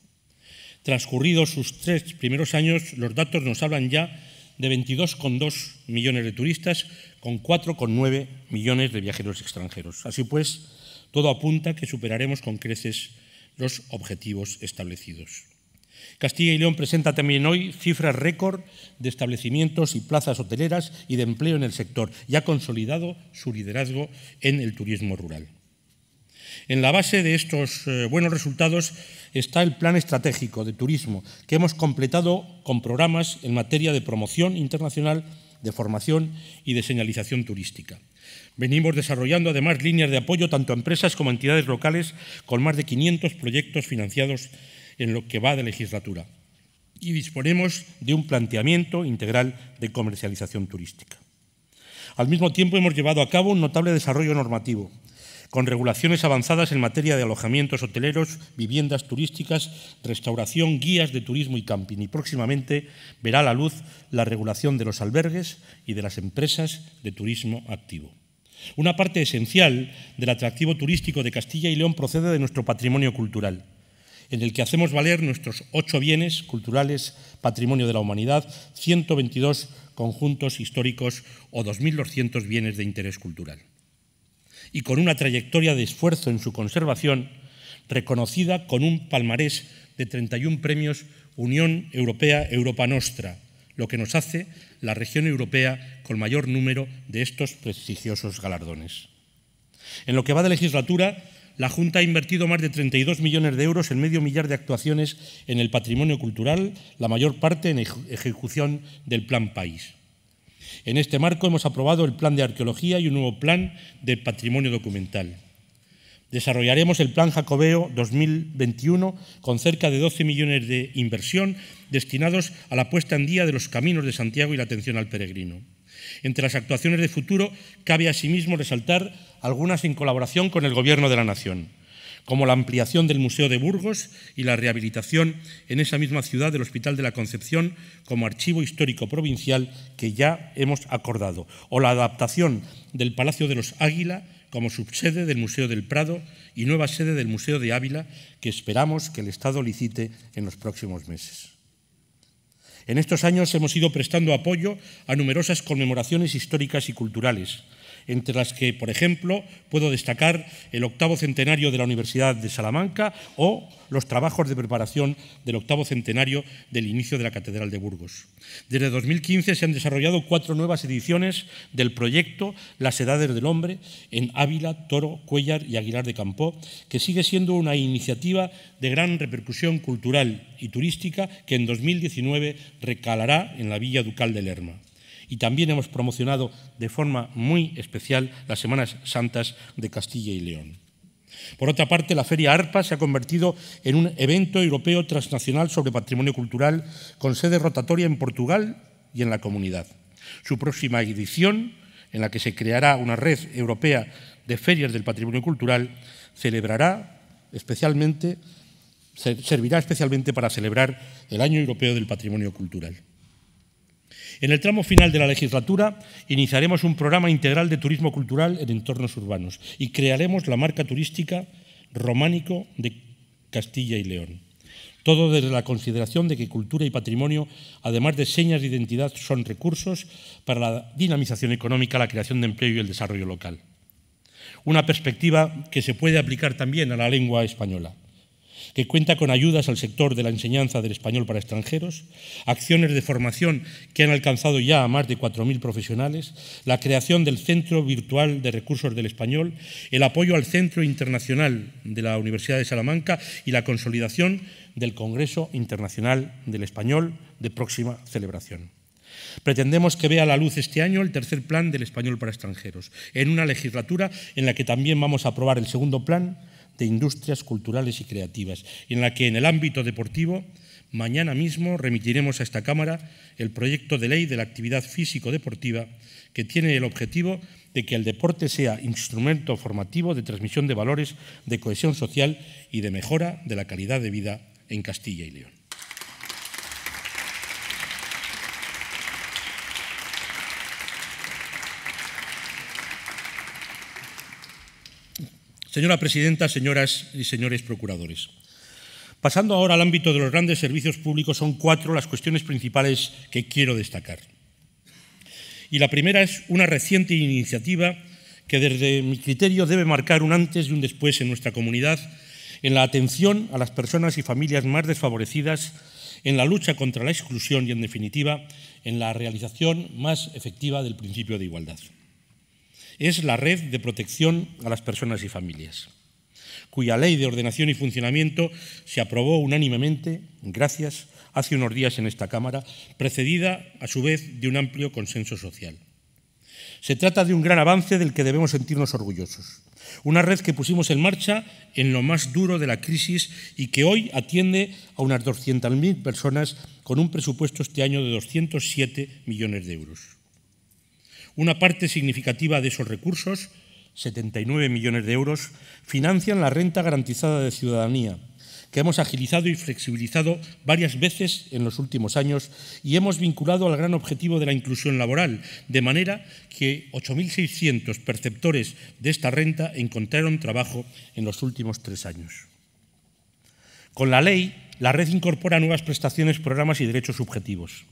Transcurridos sus tres primeros años, los datos nos hablan ya de 22,2 millones de turistas con 4,9 millones de viajeros extranjeros. Así pues, todo apunta a que superaremos con creces los objetivos establecidos. Castilla y León presenta también hoy cifras récord de establecimientos y plazas hoteleras y de empleo en el sector y ha consolidado su liderazgo en el turismo rural. En la base de estos eh, buenos resultados está el plan estratégico de turismo que hemos completado con programas en materia de promoción internacional, de formación y de señalización turística. Venimos desarrollando además líneas de apoyo tanto a empresas como a entidades locales con más de 500 proyectos financiados en lo que va de legislatura y disponemos de un planteamiento integral de comercialización turística. Al mismo tiempo hemos llevado a cabo un notable desarrollo normativo con regulaciones avanzadas en materia de alojamientos hoteleros, viviendas turísticas, restauración, guías de turismo y camping. Y próximamente verá a la luz la regulación de los albergues y de las empresas de turismo activo. Una parte esencial del atractivo turístico de Castilla y León procede de nuestro patrimonio cultural, en el que hacemos valer nuestros ocho bienes culturales, patrimonio de la humanidad, 122 conjuntos históricos o 2.200 bienes de interés cultural y con una trayectoria de esfuerzo en su conservación, reconocida con un palmarés de 31 premios Unión Europea Europa Nostra, lo que nos hace la región europea con mayor número de estos prestigiosos galardones. En lo que va de legislatura, la Junta ha invertido más de 32 millones de euros en medio millar de actuaciones en el patrimonio cultural, la mayor parte en ejecución del Plan País. En este marco hemos aprobado el Plan de Arqueología y un nuevo Plan del Patrimonio Documental. Desarrollaremos el Plan Jacobeo 2021 con cerca de 12 millones de inversión destinados a la puesta en día de los caminos de Santiago y la atención al peregrino. Entre las actuaciones de futuro cabe asimismo resaltar algunas en colaboración con el Gobierno de la Nación como la ampliación del Museo de Burgos y la rehabilitación en esa misma ciudad del Hospital de la Concepción como archivo histórico provincial que ya hemos acordado, o la adaptación del Palacio de los Águila como subsede del Museo del Prado y nueva sede del Museo de Ávila que esperamos que el Estado licite en los próximos meses. En estos años hemos ido prestando apoyo a numerosas conmemoraciones históricas y culturales, entre las que, por ejemplo, puedo destacar el octavo centenario de la Universidad de Salamanca o los trabajos de preparación del octavo centenario del inicio de la Catedral de Burgos. Desde 2015 se han desarrollado cuatro nuevas ediciones del proyecto Las Edades del Hombre en Ávila, Toro, Cuellar y Aguilar de Campó, que sigue siendo una iniciativa de gran repercusión cultural y turística que en 2019 recalará en la Villa Ducal de Lerma y también hemos promocionado de forma muy especial las Semanas Santas de Castilla y León. Por otra parte, la Feria ARPA se ha convertido en un evento europeo transnacional sobre patrimonio cultural con sede rotatoria en Portugal y en la comunidad. Su próxima edición, en la que se creará una red europea de ferias del patrimonio cultural, celebrará servirá especialmente para celebrar el Año Europeo del Patrimonio Cultural. En el tramo final de la legislatura iniciaremos un programa integral de turismo cultural en entornos urbanos y crearemos la marca turística románico de Castilla y León. Todo desde la consideración de que cultura y patrimonio, además de señas de identidad, son recursos para la dinamización económica, la creación de empleo y el desarrollo local. Una perspectiva que se puede aplicar también a la lengua española que cuenta con ayudas al sector de la enseñanza del español para extranjeros, acciones de formación que han alcanzado ya a más de 4.000 profesionales, la creación del Centro Virtual de Recursos del Español, el apoyo al Centro Internacional de la Universidad de Salamanca y la consolidación del Congreso Internacional del Español de próxima celebración. Pretendemos que vea la luz este año el tercer plan del español para extranjeros, en una legislatura en la que también vamos a aprobar el segundo plan de Industrias Culturales y Creativas, en la que en el ámbito deportivo mañana mismo remitiremos a esta Cámara el proyecto de ley de la actividad físico-deportiva que tiene el objetivo de que el deporte sea instrumento formativo de transmisión de valores, de cohesión social y de mejora de la calidad de vida en Castilla y León. Señora presidenta, señoras y señores procuradores. Pasando ahora al ámbito de los grandes servicios públicos, son cuatro las cuestiones principales que quiero destacar. Y la primera es una reciente iniciativa que desde mi criterio debe marcar un antes y un después en nuestra comunidad en la atención a las personas y familias más desfavorecidas, en la lucha contra la exclusión y, en definitiva, en la realización más efectiva del principio de igualdad es la Red de Protección a las Personas y Familias, cuya ley de ordenación y funcionamiento se aprobó unánimemente, gracias, hace unos días en esta Cámara, precedida a su vez de un amplio consenso social. Se trata de un gran avance del que debemos sentirnos orgullosos. Una red que pusimos en marcha en lo más duro de la crisis y que hoy atiende a unas 200.000 personas con un presupuesto este año de 207 millones de euros. Una parte significativa de esos recursos, 79 millones de euros, financian la renta garantizada de ciudadanía, que hemos agilizado y flexibilizado varias veces en los últimos años y hemos vinculado al gran objetivo de la inclusión laboral, de manera que 8.600 perceptores de esta renta encontraron trabajo en los últimos tres años. Con la ley, la red incorpora nuevas prestaciones, programas y derechos subjetivos.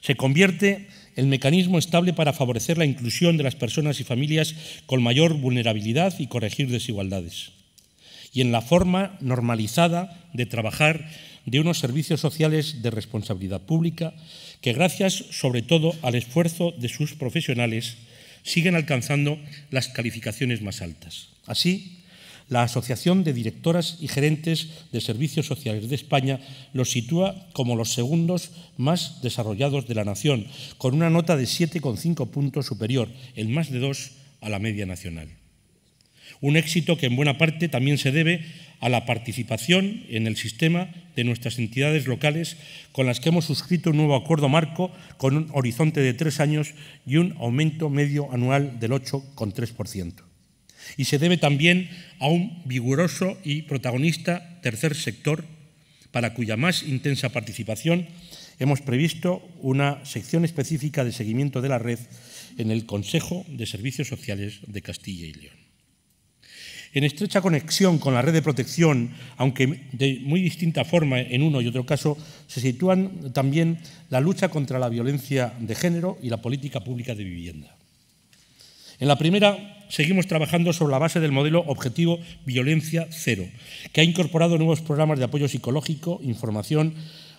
Se convierte el mecanismo estable para favorecer la inclusión de las personas y familias con mayor vulnerabilidad y corregir desigualdades. Y en la forma normalizada de trabajar de unos servicios sociales de responsabilidad pública que gracias sobre todo al esfuerzo de sus profesionales siguen alcanzando las calificaciones más altas. Así, la Asociación de Directoras y Gerentes de Servicios Sociales de España los sitúa como los segundos más desarrollados de la nación, con una nota de 7,5 puntos superior, el más de dos, a la media nacional. Un éxito que en buena parte también se debe a la participación en el sistema de nuestras entidades locales con las que hemos suscrito un nuevo acuerdo marco con un horizonte de tres años y un aumento medio anual del 8,3% y se debe también a un vigoroso y protagonista tercer sector, para cuya más intensa participación hemos previsto una sección específica de seguimiento de la red en el Consejo de Servicios Sociales de Castilla y León. En estrecha conexión con la red de protección, aunque de muy distinta forma en uno y otro caso, se sitúan también la lucha contra la violencia de género y la política pública de vivienda. En la primera seguimos trabajando sobre la base del modelo objetivo Violencia Cero, que ha incorporado nuevos programas de apoyo psicológico, información,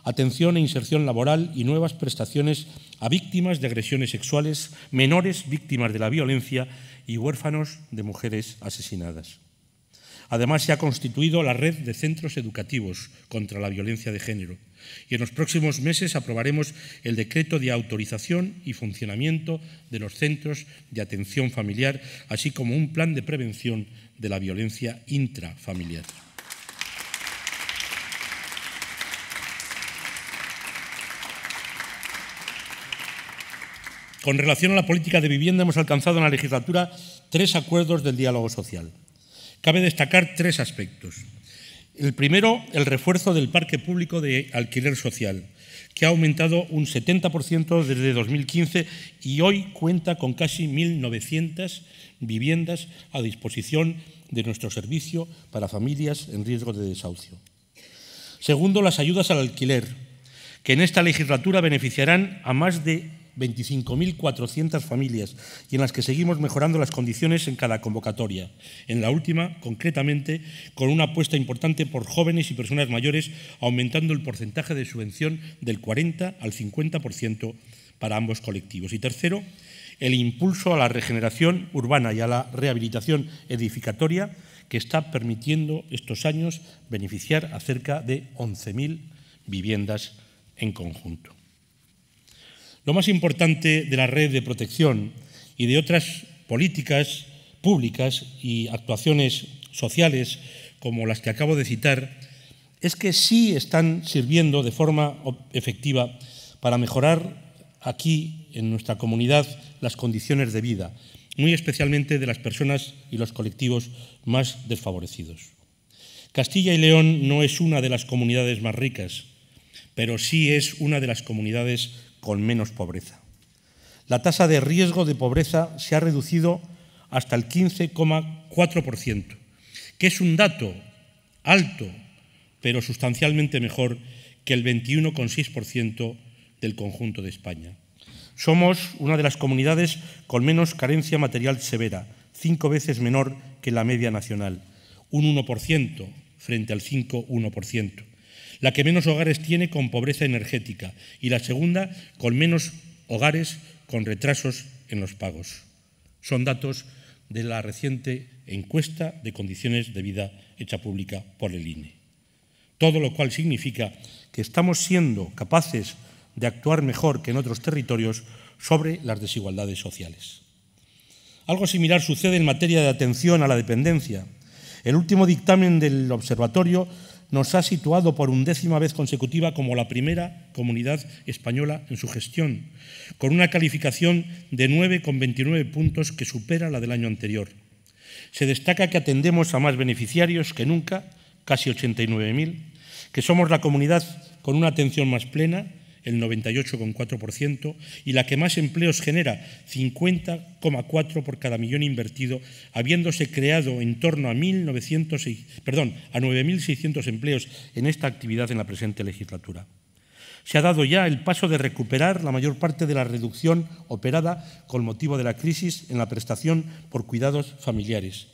atención e inserción laboral y nuevas prestaciones a víctimas de agresiones sexuales, menores víctimas de la violencia y huérfanos de mujeres asesinadas. Además, se ha constituido la red de centros educativos contra la violencia de género y en los próximos meses aprobaremos el decreto de autorización y funcionamiento de los centros de atención familiar, así como un plan de prevención de la violencia intrafamiliar. Con relación a la política de vivienda, hemos alcanzado en la legislatura tres acuerdos del diálogo social. Cabe destacar tres aspectos. El primero, el refuerzo del parque público de alquiler social, que ha aumentado un 70% desde 2015 y hoy cuenta con casi 1.900 viviendas a disposición de nuestro servicio para familias en riesgo de desahucio. Segundo, las ayudas al alquiler, que en esta legislatura beneficiarán a más de 25.400 familias y en las que seguimos mejorando las condiciones en cada convocatoria. En la última, concretamente, con una apuesta importante por jóvenes y personas mayores, aumentando el porcentaje de subvención del 40 al 50% para ambos colectivos. Y tercero, el impulso a la regeneración urbana y a la rehabilitación edificatoria que está permitiendo estos años beneficiar a cerca de 11.000 viviendas en conjunto. Lo más importante de la red de protección y de otras políticas públicas y actuaciones sociales como las que acabo de citar es que sí están sirviendo de forma efectiva para mejorar aquí, en nuestra comunidad, las condiciones de vida, muy especialmente de las personas y los colectivos más desfavorecidos. Castilla y León no es una de las comunidades más ricas, pero sí es una de las comunidades con menos pobreza. La tasa de riesgo de pobreza se ha reducido hasta el 15,4%, que es un dato alto, pero sustancialmente mejor que el 21,6% del conjunto de España. Somos una de las comunidades con menos carencia material severa, cinco veces menor que la media nacional, un 1% frente al 5,1% la que menos hogares tiene con pobreza energética y la segunda con menos hogares con retrasos en los pagos. Son datos de la reciente encuesta de condiciones de vida hecha pública por el INE. Todo lo cual significa que estamos siendo capaces de actuar mejor que en otros territorios sobre las desigualdades sociales. Algo similar sucede en materia de atención a la dependencia. El último dictamen del observatorio nos ha situado por undécima vez consecutiva como la primera comunidad española en su gestión, con una calificación de 9,29 puntos que supera la del año anterior. Se destaca que atendemos a más beneficiarios que nunca, casi 89.000, que somos la comunidad con una atención más plena, el 98,4%, y la que más empleos genera, 50,4 por cada millón invertido, habiéndose creado en torno a perdón, 9.600 empleos en esta actividad en la presente legislatura. Se ha dado ya el paso de recuperar la mayor parte de la reducción operada con motivo de la crisis en la prestación por cuidados familiares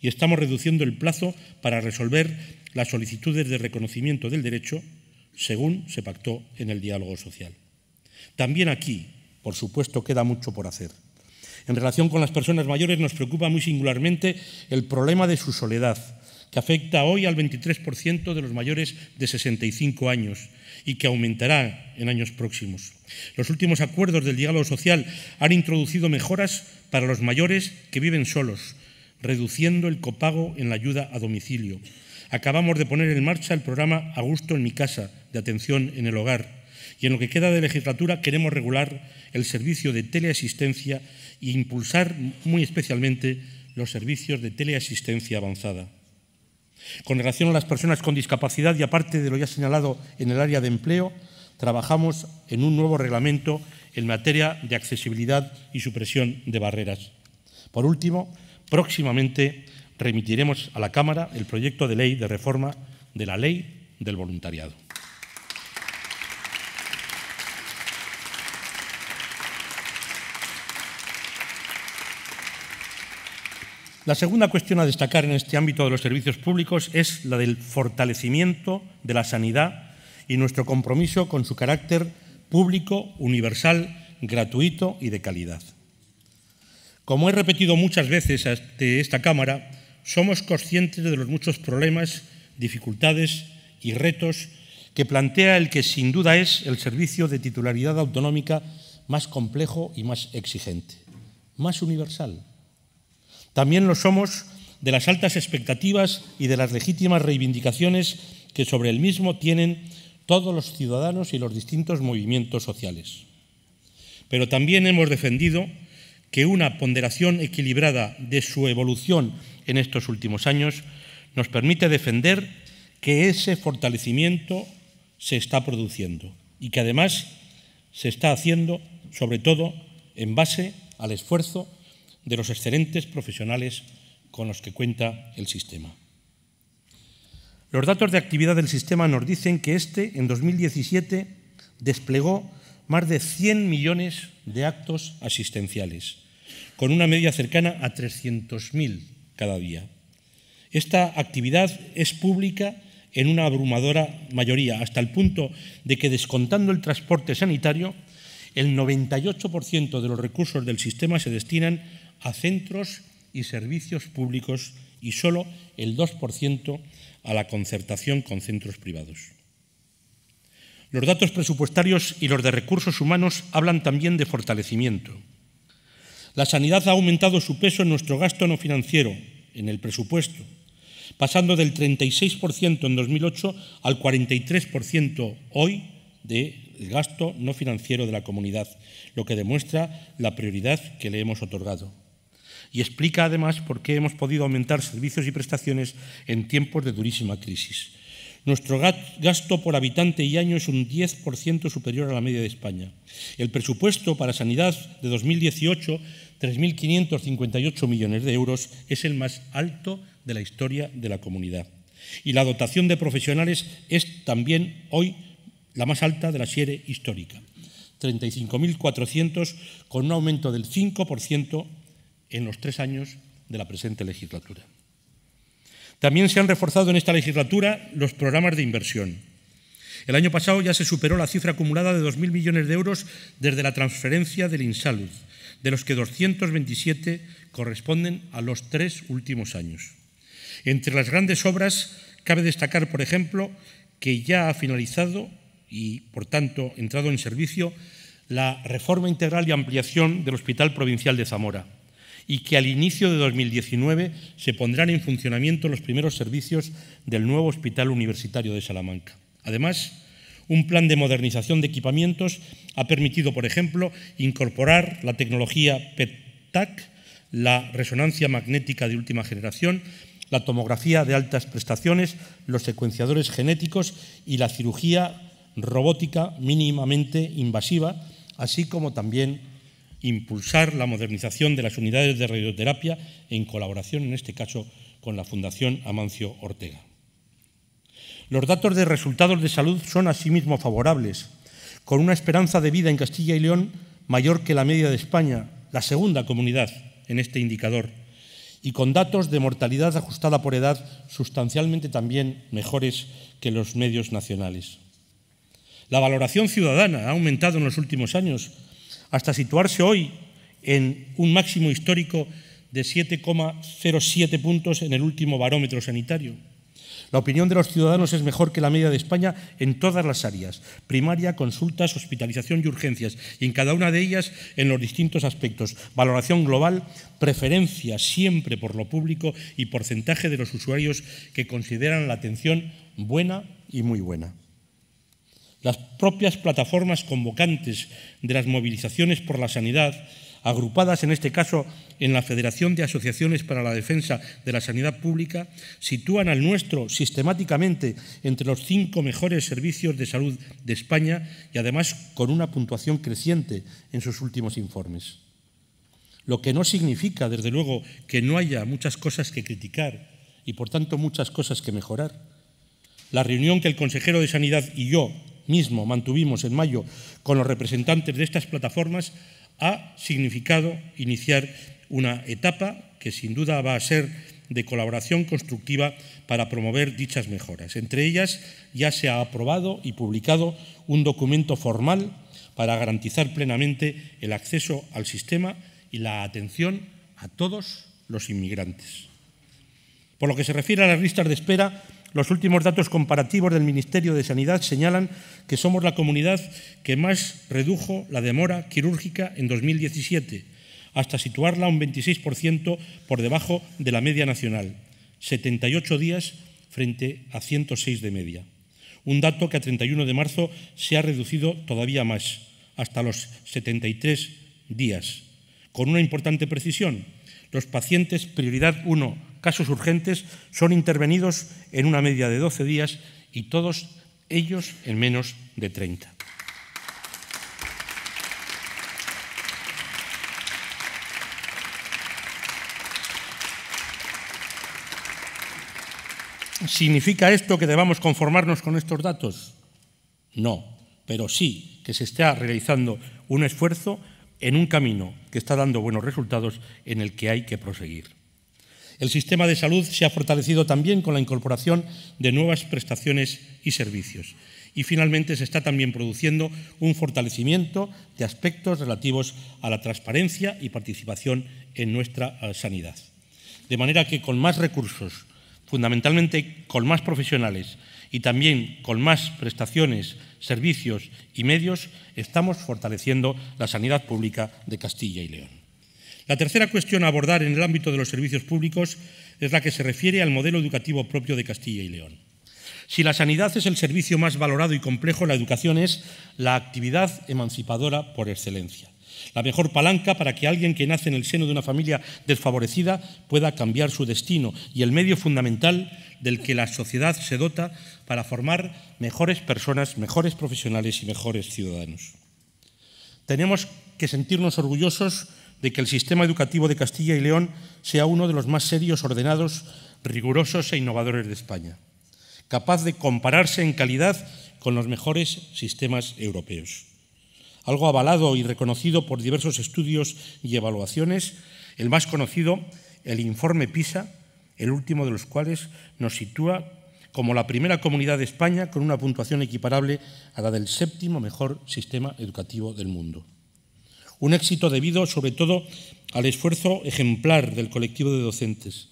y estamos reduciendo el plazo para resolver las solicitudes de reconocimiento del derecho según se pactó en el diálogo social. También aquí, por supuesto, queda mucho por hacer. En relación con las personas mayores nos preocupa muy singularmente el problema de su soledad, que afecta hoy al 23% de los mayores de 65 años y que aumentará en años próximos. Los últimos acuerdos del diálogo social han introducido mejoras para los mayores que viven solos, reduciendo el copago en la ayuda a domicilio, Acabamos de poner en marcha el programa A Gusto en mi casa de atención en el hogar. Y en lo que queda de legislatura queremos regular el servicio de teleasistencia e impulsar muy especialmente los servicios de teleasistencia avanzada. Con relación a las personas con discapacidad y aparte de lo ya señalado en el área de empleo, trabajamos en un nuevo reglamento en materia de accesibilidad y supresión de barreras. Por último, próximamente remitiremos a la Cámara el proyecto de ley de reforma de la ley del voluntariado. La segunda cuestión a destacar en este ámbito de los servicios públicos es la del fortalecimiento de la sanidad y nuestro compromiso con su carácter público, universal, gratuito y de calidad. Como he repetido muchas veces ante este, esta Cámara, somos conscientes de los muchos problemas, dificultades y retos que plantea el que sin duda es el servicio de titularidad autonómica más complejo y más exigente, más universal. También lo somos de las altas expectativas y de las legítimas reivindicaciones que sobre el mismo tienen todos los ciudadanos y los distintos movimientos sociales. Pero también hemos defendido que una ponderación equilibrada de su evolución en estos últimos años nos permite defender que ese fortalecimiento se está produciendo y que además se está haciendo sobre todo en base al esfuerzo de los excelentes profesionales con los que cuenta el sistema. Los datos de actividad del sistema nos dicen que este en 2017 desplegó más de 100 millones de actos asistenciales, con una media cercana a 300.000 cada día. Esta actividad es pública en una abrumadora mayoría, hasta el punto de que descontando el transporte sanitario, el 98% de los recursos del sistema se destinan a centros y servicios públicos y solo el 2% a la concertación con centros privados. Los datos presupuestarios y los de recursos humanos hablan también de fortalecimiento. La sanidad ha aumentado su peso en nuestro gasto no financiero, en el presupuesto, pasando del 36% en 2008 al 43% hoy del gasto no financiero de la comunidad, lo que demuestra la prioridad que le hemos otorgado. Y explica además por qué hemos podido aumentar servicios y prestaciones en tiempos de durísima crisis. Nuestro gasto por habitante y año es un 10% superior a la media de España. El presupuesto para sanidad de 2018, 3.558 millones de euros, es el más alto de la historia de la comunidad. Y la dotación de profesionales es también hoy la más alta de la serie histórica, 35.400, con un aumento del 5% en los tres años de la presente legislatura. También se han reforzado en esta legislatura los programas de inversión. El año pasado ya se superó la cifra acumulada de 2.000 millones de euros desde la transferencia del Insalud, de los que 227 corresponden a los tres últimos años. Entre las grandes obras cabe destacar, por ejemplo, que ya ha finalizado y, por tanto, entrado en servicio la reforma integral y ampliación del Hospital Provincial de Zamora y que al inicio de 2019 se pondrán en funcionamiento los primeros servicios del nuevo Hospital Universitario de Salamanca. Además, un plan de modernización de equipamientos ha permitido, por ejemplo, incorporar la tecnología PET-TAC, la resonancia magnética de última generación, la tomografía de altas prestaciones, los secuenciadores genéticos y la cirugía robótica mínimamente invasiva, así como también impulsar la modernización de las unidades de radioterapia en colaboración, en este caso, con la Fundación Amancio Ortega. Los datos de resultados de salud son asimismo favorables, con una esperanza de vida en Castilla y León mayor que la media de España, la segunda comunidad en este indicador, y con datos de mortalidad ajustada por edad sustancialmente también mejores que los medios nacionales. La valoración ciudadana ha aumentado en los últimos años, hasta situarse hoy en un máximo histórico de 7,07 puntos en el último barómetro sanitario. La opinión de los ciudadanos es mejor que la media de España en todas las áreas, primaria, consultas, hospitalización y urgencias, y en cada una de ellas en los distintos aspectos, valoración global, preferencia siempre por lo público y porcentaje de los usuarios que consideran la atención buena y muy buena. Las propias plataformas convocantes de las movilizaciones por la sanidad, agrupadas en este caso en la Federación de Asociaciones para la Defensa de la Sanidad Pública, sitúan al nuestro sistemáticamente entre los cinco mejores servicios de salud de España y además con una puntuación creciente en sus últimos informes. Lo que no significa, desde luego, que no haya muchas cosas que criticar y, por tanto, muchas cosas que mejorar. La reunión que el consejero de Sanidad y yo mismo mantuvimos en mayo con los representantes de estas plataformas ha significado iniciar una etapa que sin duda va a ser de colaboración constructiva para promover dichas mejoras. Entre ellas ya se ha aprobado y publicado un documento formal para garantizar plenamente el acceso al sistema y la atención a todos los inmigrantes. Por lo que se refiere a las listas de espera, los últimos datos comparativos del Ministerio de Sanidad señalan que somos la comunidad que más redujo la demora quirúrgica en 2017, hasta situarla un 26% por debajo de la media nacional, 78 días frente a 106 de media. Un dato que a 31 de marzo se ha reducido todavía más, hasta los 73 días. Con una importante precisión, los pacientes prioridad 1 casos urgentes son intervenidos en una media de 12 días y todos ellos en menos de 30. ¿Significa esto que debamos conformarnos con estos datos? No, pero sí que se está realizando un esfuerzo en un camino que está dando buenos resultados en el que hay que proseguir. El sistema de salud se ha fortalecido también con la incorporación de nuevas prestaciones y servicios. Y finalmente se está también produciendo un fortalecimiento de aspectos relativos a la transparencia y participación en nuestra eh, sanidad. De manera que con más recursos, fundamentalmente con más profesionales y también con más prestaciones, servicios y medios, estamos fortaleciendo la sanidad pública de Castilla y León. La tercera cuestión a abordar en el ámbito de los servicios públicos es la que se refiere al modelo educativo propio de Castilla y León. Si la sanidad es el servicio más valorado y complejo, la educación es la actividad emancipadora por excelencia. La mejor palanca para que alguien que nace en el seno de una familia desfavorecida pueda cambiar su destino y el medio fundamental del que la sociedad se dota para formar mejores personas, mejores profesionales y mejores ciudadanos. Tenemos que sentirnos orgullosos de que el sistema educativo de Castilla y León sea uno de los más serios, ordenados, rigurosos e innovadores de España, capaz de compararse en calidad con los mejores sistemas europeos. Algo avalado y reconocido por diversos estudios y evaluaciones, el más conocido, el informe PISA, el último de los cuales nos sitúa como la primera comunidad de España con una puntuación equiparable a la del séptimo mejor sistema educativo del mundo. Un éxito debido sobre todo al esfuerzo ejemplar del colectivo de docentes,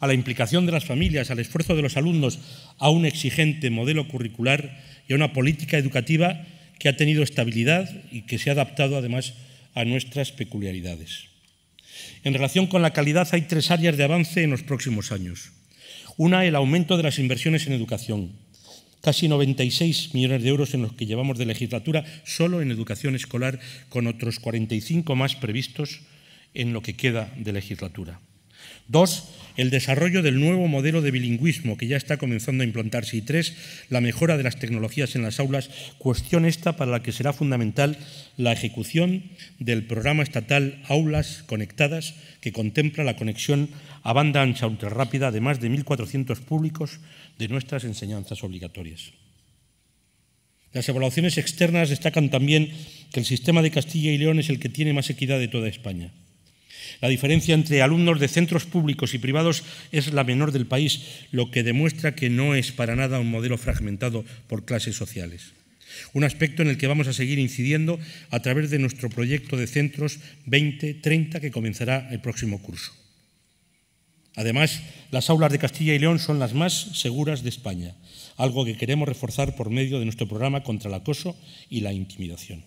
a la implicación de las familias, al esfuerzo de los alumnos, a un exigente modelo curricular y a una política educativa que ha tenido estabilidad y que se ha adaptado además a nuestras peculiaridades. En relación con la calidad hay tres áreas de avance en los próximos años. Una, el aumento de las inversiones en educación casi 96 millones de euros en los que llevamos de legislatura solo en educación escolar, con otros 45 más previstos en lo que queda de legislatura. Dos, el desarrollo del nuevo modelo de bilingüismo que ya está comenzando a implantarse. Y tres, la mejora de las tecnologías en las aulas, cuestión esta para la que será fundamental la ejecución del programa estatal Aulas Conectadas, que contempla la conexión a banda ancha ultrarrápida de más de 1.400 públicos de nuestras enseñanzas obligatorias. Las evaluaciones externas destacan también que el sistema de Castilla y León es el que tiene más equidad de toda España. La diferencia entre alumnos de centros públicos y privados es la menor del país, lo que demuestra que no es para nada un modelo fragmentado por clases sociales. Un aspecto en el que vamos a seguir incidiendo a través de nuestro proyecto de centros 2030 que comenzará el próximo curso. Además, las aulas de Castilla y León son las más seguras de España, algo que queremos reforzar por medio de nuestro programa contra el acoso y la intimidación.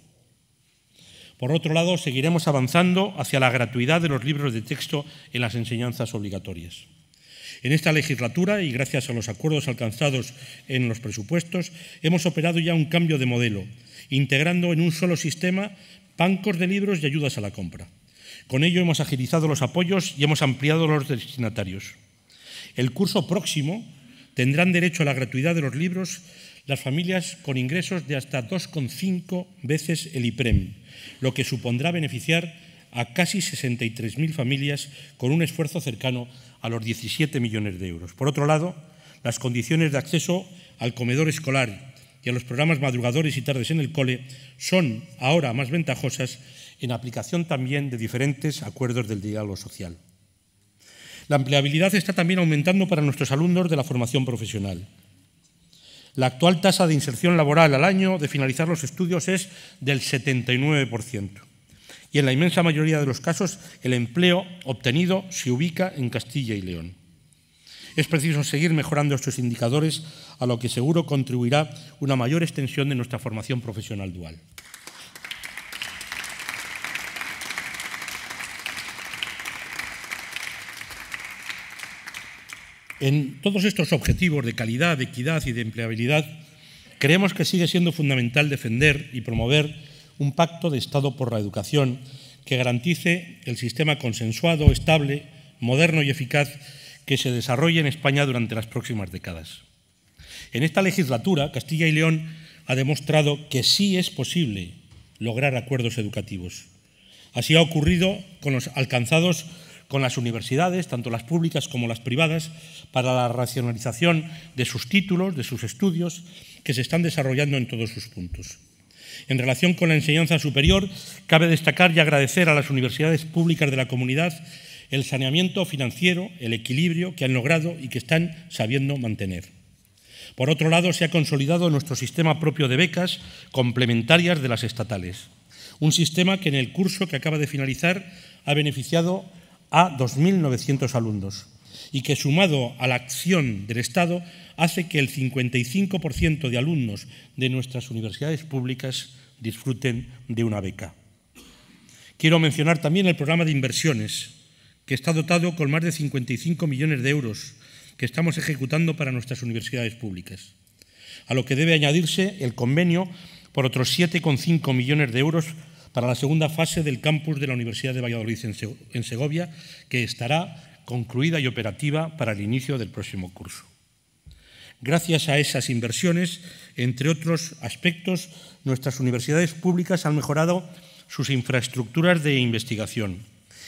Por otro lado, seguiremos avanzando hacia la gratuidad de los libros de texto en las enseñanzas obligatorias. En esta legislatura, y gracias a los acuerdos alcanzados en los presupuestos, hemos operado ya un cambio de modelo, integrando en un solo sistema bancos de libros y ayudas a la compra. Con ello hemos agilizado los apoyos y hemos ampliado los destinatarios. El curso próximo tendrán derecho a la gratuidad de los libros las familias con ingresos de hasta 2,5 veces el IPREM lo que supondrá beneficiar a casi 63.000 familias con un esfuerzo cercano a los 17 millones de euros. Por otro lado, las condiciones de acceso al comedor escolar y a los programas madrugadores y tardes en el cole son ahora más ventajosas en aplicación también de diferentes acuerdos del diálogo social. La empleabilidad está también aumentando para nuestros alumnos de la formación profesional. La actual tasa de inserción laboral al año de finalizar los estudios es del 79%. Y en la inmensa mayoría de los casos, el empleo obtenido se ubica en Castilla y León. Es preciso seguir mejorando estos indicadores, a lo que seguro contribuirá una mayor extensión de nuestra formación profesional dual. En todos estos objetivos de calidad, de equidad y de empleabilidad, creemos que sigue siendo fundamental defender y promover un pacto de Estado por la educación que garantice el sistema consensuado, estable, moderno y eficaz que se desarrolle en España durante las próximas décadas. En esta legislatura, Castilla y León ha demostrado que sí es posible lograr acuerdos educativos. Así ha ocurrido con los alcanzados con las universidades, tanto las públicas como las privadas, para la racionalización de sus títulos, de sus estudios, que se están desarrollando en todos sus puntos. En relación con la enseñanza superior, cabe destacar y agradecer a las universidades públicas de la comunidad el saneamiento financiero, el equilibrio que han logrado y que están sabiendo mantener. Por otro lado, se ha consolidado nuestro sistema propio de becas complementarias de las estatales, un sistema que en el curso que acaba de finalizar ha beneficiado a 2.900 alumnos y que sumado a la acción del Estado hace que el 55% de alumnos de nuestras universidades públicas disfruten de una beca. Quiero mencionar también el programa de inversiones, que está dotado con más de 55 millones de euros que estamos ejecutando para nuestras universidades públicas, a lo que debe añadirse el convenio por otros 7,5 millones de euros para la segunda fase del campus de la Universidad de Valladolid en Segovia, que estará concluida y operativa para el inicio del próximo curso. Gracias a esas inversiones, entre otros aspectos, nuestras universidades públicas han mejorado sus infraestructuras de investigación.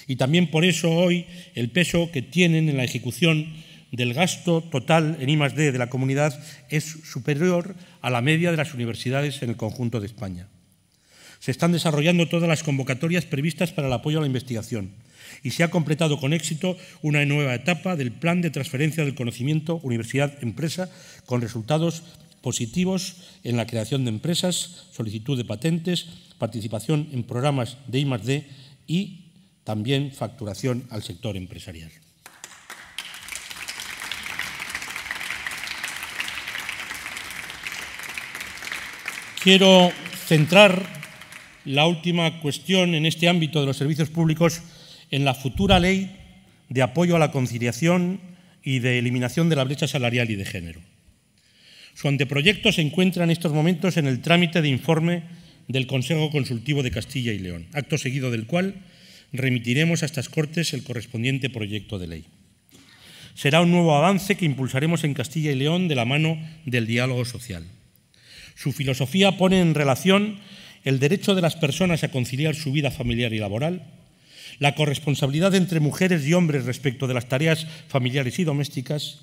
Y también por eso hoy el peso que tienen en la ejecución del gasto total en I+D de la comunidad es superior a la media de las universidades en el conjunto de España se están desarrollando todas las convocatorias previstas para el apoyo a la investigación y se ha completado con éxito una nueva etapa del plan de transferencia del conocimiento universidad-empresa con resultados positivos en la creación de empresas, solicitud de patentes, participación en programas de I+D y también facturación al sector empresarial. Quiero centrar la última cuestión en este ámbito de los servicios públicos en la futura ley de apoyo a la conciliación y de eliminación de la brecha salarial y de género. Su anteproyecto se encuentra en estos momentos en el trámite de informe del Consejo Consultivo de Castilla y León, acto seguido del cual remitiremos a estas Cortes el correspondiente proyecto de ley. Será un nuevo avance que impulsaremos en Castilla y León de la mano del diálogo social. Su filosofía pone en relación el derecho de las personas a conciliar su vida familiar y laboral, la corresponsabilidad entre mujeres y hombres respecto de las tareas familiares y domésticas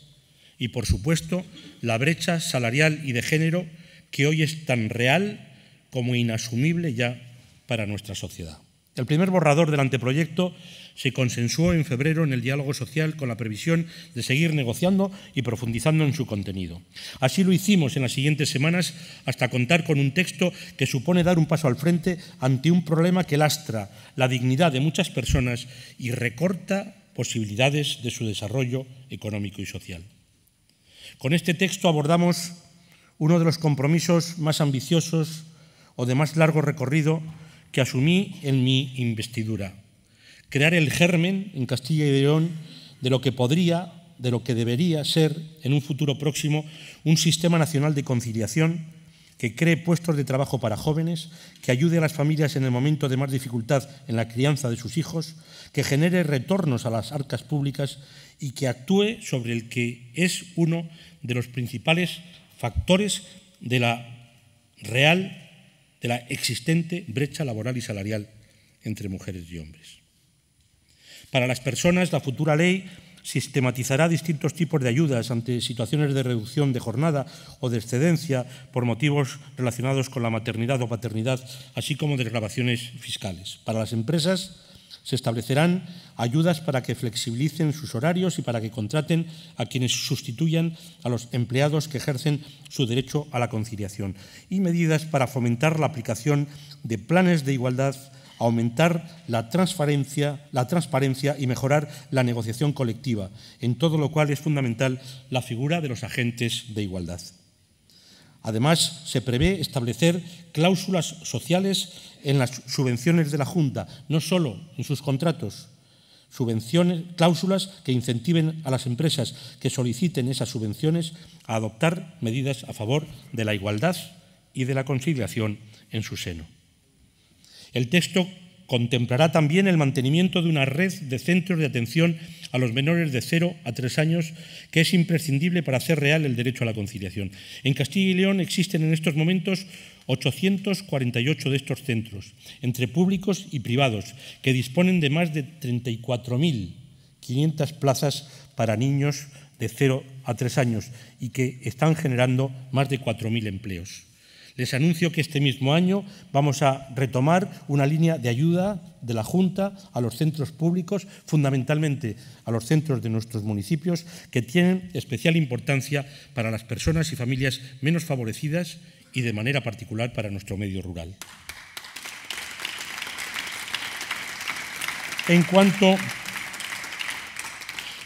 y, por supuesto, la brecha salarial y de género que hoy es tan real como inasumible ya para nuestra sociedad. El primer borrador del anteproyecto se consensuó en febrero en el diálogo social con la previsión de seguir negociando y profundizando en su contenido. Así lo hicimos en las siguientes semanas hasta contar con un texto que supone dar un paso al frente ante un problema que lastra la dignidad de muchas personas y recorta posibilidades de su desarrollo económico y social. Con este texto abordamos uno de los compromisos más ambiciosos o de más largo recorrido que asumí en mi investidura. Crear el germen en Castilla y León de lo que podría, de lo que debería ser en un futuro próximo un sistema nacional de conciliación que cree puestos de trabajo para jóvenes, que ayude a las familias en el momento de más dificultad en la crianza de sus hijos, que genere retornos a las arcas públicas y que actúe sobre el que es uno de los principales factores de la real de la existente brecha laboral y salarial entre mujeres y hombres. Para las personas, la futura ley sistematizará distintos tipos de ayudas ante situaciones de reducción de jornada o de excedencia por motivos relacionados con la maternidad o paternidad, así como grabaciones fiscales. Para las empresas, se establecerán ayudas para que flexibilicen sus horarios y para que contraten a quienes sustituyan a los empleados que ejercen su derecho a la conciliación. Y medidas para fomentar la aplicación de planes de igualdad aumentar la transparencia, la transparencia y mejorar la negociación colectiva, en todo lo cual es fundamental la figura de los agentes de igualdad. Además, se prevé establecer cláusulas sociales en las subvenciones de la Junta, no solo en sus contratos, subvenciones, cláusulas que incentiven a las empresas que soliciten esas subvenciones a adoptar medidas a favor de la igualdad y de la conciliación en su seno. El texto contemplará también el mantenimiento de una red de centros de atención a los menores de 0 a 3 años, que es imprescindible para hacer real el derecho a la conciliación. En Castilla y León existen en estos momentos 848 de estos centros, entre públicos y privados, que disponen de más de 34.500 plazas para niños de 0 a 3 años y que están generando más de 4.000 empleos. Les anuncio que este mismo año vamos a retomar una línea de ayuda de la Junta a los centros públicos, fundamentalmente a los centros de nuestros municipios, que tienen especial importancia para las personas y familias menos favorecidas y de manera particular para nuestro medio rural. En cuanto,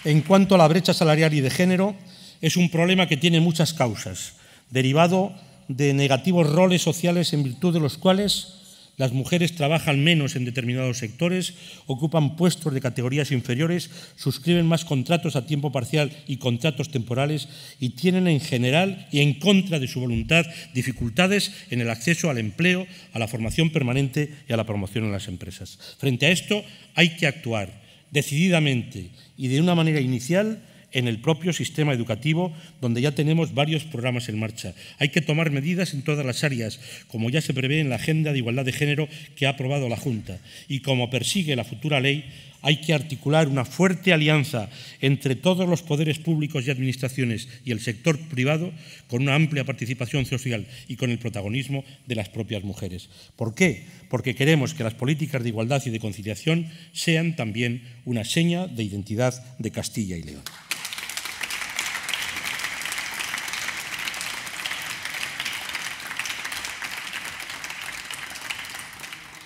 en cuanto a la brecha salarial y de género, es un problema que tiene muchas causas, derivado de negativos roles sociales en virtud de los cuales las mujeres trabajan menos en determinados sectores, ocupan puestos de categorías inferiores, suscriben más contratos a tiempo parcial y contratos temporales y tienen en general y en contra de su voluntad dificultades en el acceso al empleo, a la formación permanente y a la promoción en las empresas. Frente a esto hay que actuar decididamente y de una manera inicial en el propio sistema educativo, donde ya tenemos varios programas en marcha. Hay que tomar medidas en todas las áreas, como ya se prevé en la Agenda de Igualdad de Género que ha aprobado la Junta y como persigue la futura ley hay que articular una fuerte alianza entre todos los poderes públicos y administraciones y el sector privado con una amplia participación social y con el protagonismo de las propias mujeres. ¿Por qué? Porque queremos que las políticas de igualdad y de conciliación sean también una seña de identidad de Castilla y León.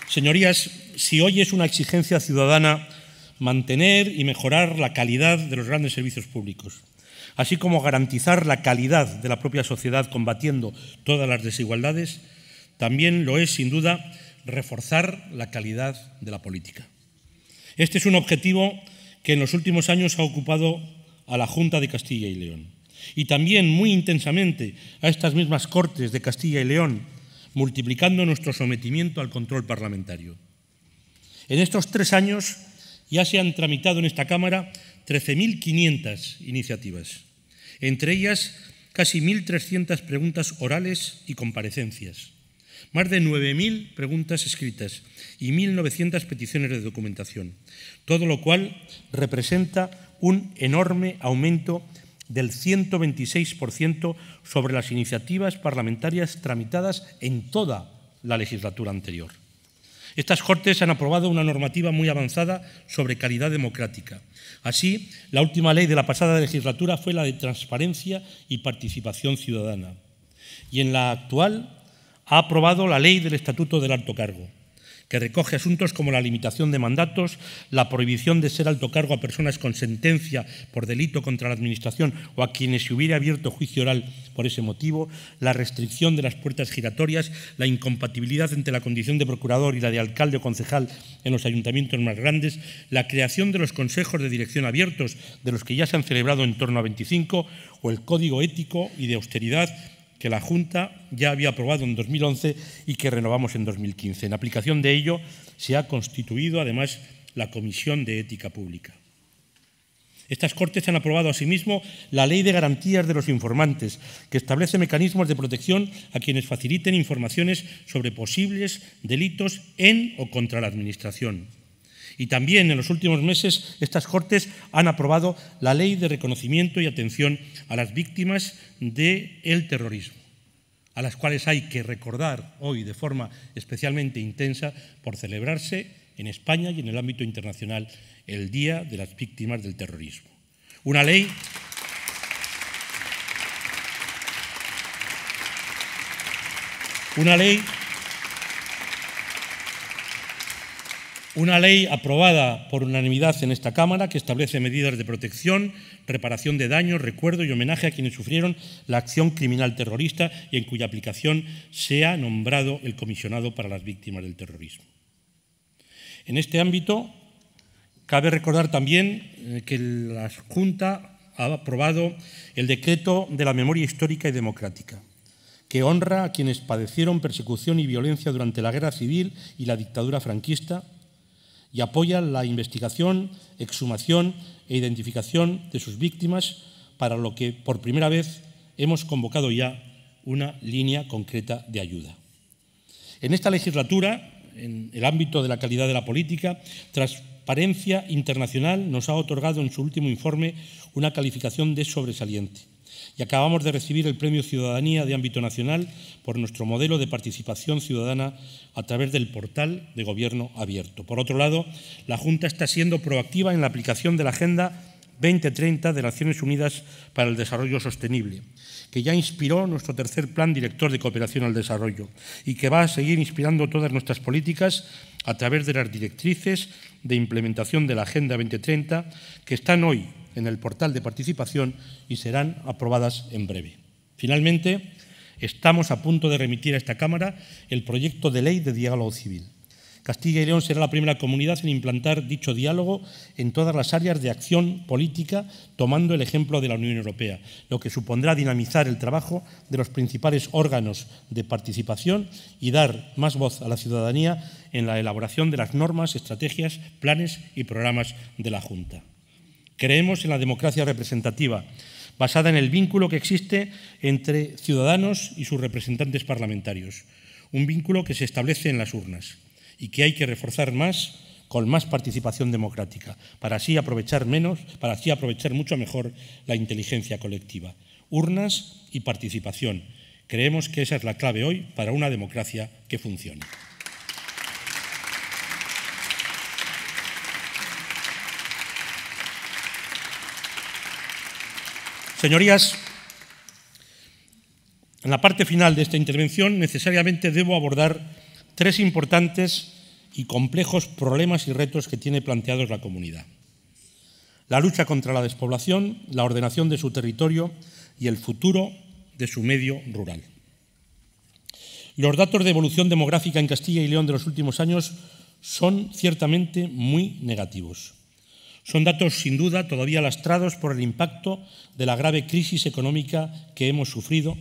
Señorías, si hoy es una exigencia ciudadana mantener y mejorar la calidad de los grandes servicios públicos, así como garantizar la calidad de la propia sociedad combatiendo todas las desigualdades, también lo es, sin duda, reforzar la calidad de la política. Este es un objetivo que en los últimos años ha ocupado a la Junta de Castilla y León y también muy intensamente a estas mismas Cortes de Castilla y León, multiplicando nuestro sometimiento al control parlamentario. En estos tres años ya se han tramitado en esta Cámara 13.500 iniciativas, entre ellas casi 1.300 preguntas orales y comparecencias, más de 9.000 preguntas escritas y 1.900 peticiones de documentación, todo lo cual representa un enorme aumento del 126% sobre las iniciativas parlamentarias tramitadas en toda la legislatura anterior. Estas Cortes han aprobado una normativa muy avanzada sobre calidad democrática. Así, la última ley de la pasada legislatura fue la de transparencia y participación ciudadana. Y en la actual ha aprobado la ley del Estatuto del Alto Cargo que recoge asuntos como la limitación de mandatos, la prohibición de ser alto cargo a personas con sentencia por delito contra la Administración o a quienes se hubiera abierto juicio oral por ese motivo, la restricción de las puertas giratorias, la incompatibilidad entre la condición de procurador y la de alcalde o concejal en los ayuntamientos más grandes, la creación de los consejos de dirección abiertos, de los que ya se han celebrado en torno a 25, o el código ético y de austeridad que la Junta ya había aprobado en 2011 y que renovamos en 2015. En aplicación de ello, se ha constituido además la Comisión de Ética Pública. Estas Cortes han aprobado asimismo la Ley de Garantías de los Informantes, que establece mecanismos de protección a quienes faciliten informaciones sobre posibles delitos en o contra la Administración. Y también en los últimos meses estas Cortes han aprobado la Ley de Reconocimiento y Atención a las Víctimas del Terrorismo, a las cuales hay que recordar hoy de forma especialmente intensa por celebrarse en España y en el ámbito internacional el Día de las Víctimas del Terrorismo. Una ley una ley Una ley aprobada por unanimidad en esta Cámara que establece medidas de protección, reparación de daños, recuerdo y homenaje a quienes sufrieron la acción criminal terrorista y en cuya aplicación se ha nombrado el comisionado para las víctimas del terrorismo. En este ámbito, cabe recordar también eh, que la Junta ha aprobado el decreto de la memoria histórica y democrática que honra a quienes padecieron persecución y violencia durante la guerra civil y la dictadura franquista y apoya la investigación, exhumación e identificación de sus víctimas, para lo que por primera vez hemos convocado ya una línea concreta de ayuda. En esta legislatura, en el ámbito de la calidad de la política, Transparencia Internacional nos ha otorgado en su último informe una calificación de sobresaliente y acabamos de recibir el Premio Ciudadanía de ámbito nacional por nuestro modelo de participación ciudadana a través del portal de Gobierno Abierto. Por otro lado, la Junta está siendo proactiva en la aplicación de la Agenda 2030 de Naciones Unidas para el Desarrollo Sostenible, que ya inspiró nuestro tercer plan director de cooperación al desarrollo y que va a seguir inspirando todas nuestras políticas a través de las directrices de implementación de la Agenda 2030 que están hoy en el portal de participación y serán aprobadas en breve. Finalmente, estamos a punto de remitir a esta Cámara el proyecto de ley de diálogo civil. Castilla y León será la primera comunidad en implantar dicho diálogo en todas las áreas de acción política, tomando el ejemplo de la Unión Europea, lo que supondrá dinamizar el trabajo de los principales órganos de participación y dar más voz a la ciudadanía en la elaboración de las normas, estrategias, planes y programas de la Junta. Creemos en la democracia representativa, basada en el vínculo que existe entre ciudadanos y sus representantes parlamentarios, un vínculo que se establece en las urnas y que hay que reforzar más con más participación democrática, para así aprovechar menos, para así aprovechar mucho mejor la inteligencia colectiva. Urnas y participación. Creemos que esa es la clave hoy para una democracia que funcione. Señorías, en la parte final de esta intervención necesariamente debo abordar tres importantes y complejos problemas y retos que tiene planteados la comunidad. La lucha contra la despoblación, la ordenación de su territorio y el futuro de su medio rural. Los datos de evolución demográfica en Castilla y León de los últimos años son ciertamente muy negativos. Son datos, sin duda, todavía lastrados por el impacto de la grave crisis económica que hemos sufrido,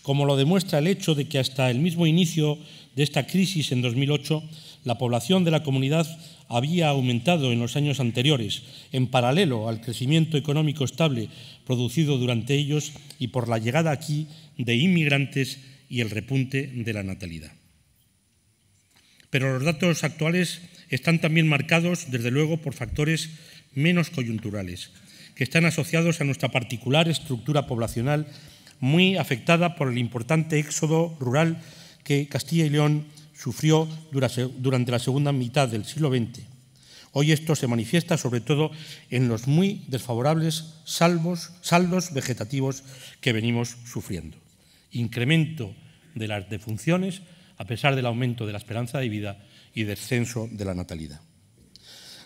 como lo demuestra el hecho de que hasta el mismo inicio de esta crisis en 2008, la población de la comunidad había aumentado en los años anteriores, en paralelo al crecimiento económico estable producido durante ellos y por la llegada aquí de inmigrantes y el repunte de la natalidad. Pero los datos actuales están también marcados, desde luego, por factores menos coyunturales, que están asociados a nuestra particular estructura poblacional muy afectada por el importante éxodo rural que Castilla y León sufrió durante la segunda mitad del siglo XX. Hoy esto se manifiesta sobre todo en los muy desfavorables saldos vegetativos que venimos sufriendo. Incremento de las defunciones a pesar del aumento de la esperanza de vida y descenso de la natalidad.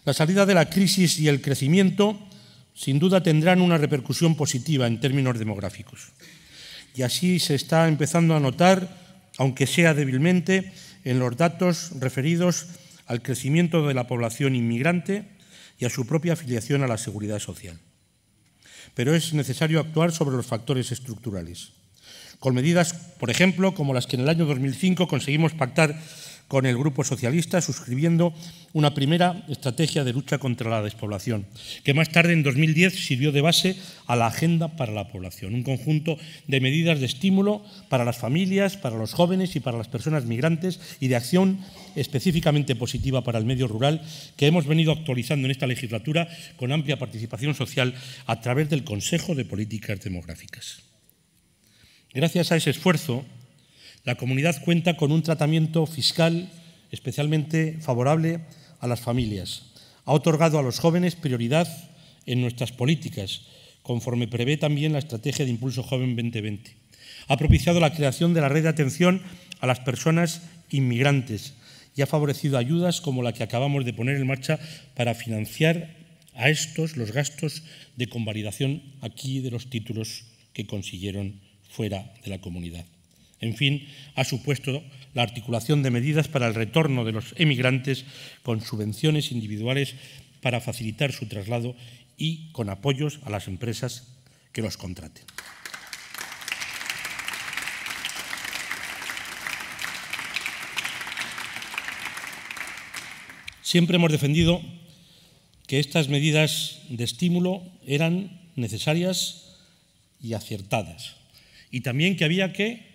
La salida de la crisis y el crecimiento sin duda tendrán una repercusión positiva en términos demográficos. Y así se está empezando a notar, aunque sea débilmente, en los datos referidos al crecimiento de la población inmigrante y a su propia afiliación a la seguridad social. Pero es necesario actuar sobre los factores estructurales, con medidas, por ejemplo, como las que en el año 2005 conseguimos pactar con el Grupo Socialista suscribiendo una primera estrategia de lucha contra la despoblación, que más tarde, en 2010, sirvió de base a la Agenda para la Población, un conjunto de medidas de estímulo para las familias, para los jóvenes y para las personas migrantes y de acción específicamente positiva para el medio rural que hemos venido actualizando en esta legislatura con amplia participación social a través del Consejo de Políticas Demográficas. Gracias a ese esfuerzo, la comunidad cuenta con un tratamiento fiscal especialmente favorable a las familias. Ha otorgado a los jóvenes prioridad en nuestras políticas, conforme prevé también la Estrategia de Impulso Joven 2020. Ha propiciado la creación de la red de atención a las personas inmigrantes y ha favorecido ayudas como la que acabamos de poner en marcha para financiar a estos los gastos de convalidación aquí de los títulos que consiguieron fuera de la comunidad. En fin, ha supuesto la articulación de medidas para el retorno de los emigrantes con subvenciones individuales para facilitar su traslado y con apoyos a las empresas que los contraten. Siempre hemos defendido que estas medidas de estímulo eran necesarias y acertadas y también que había que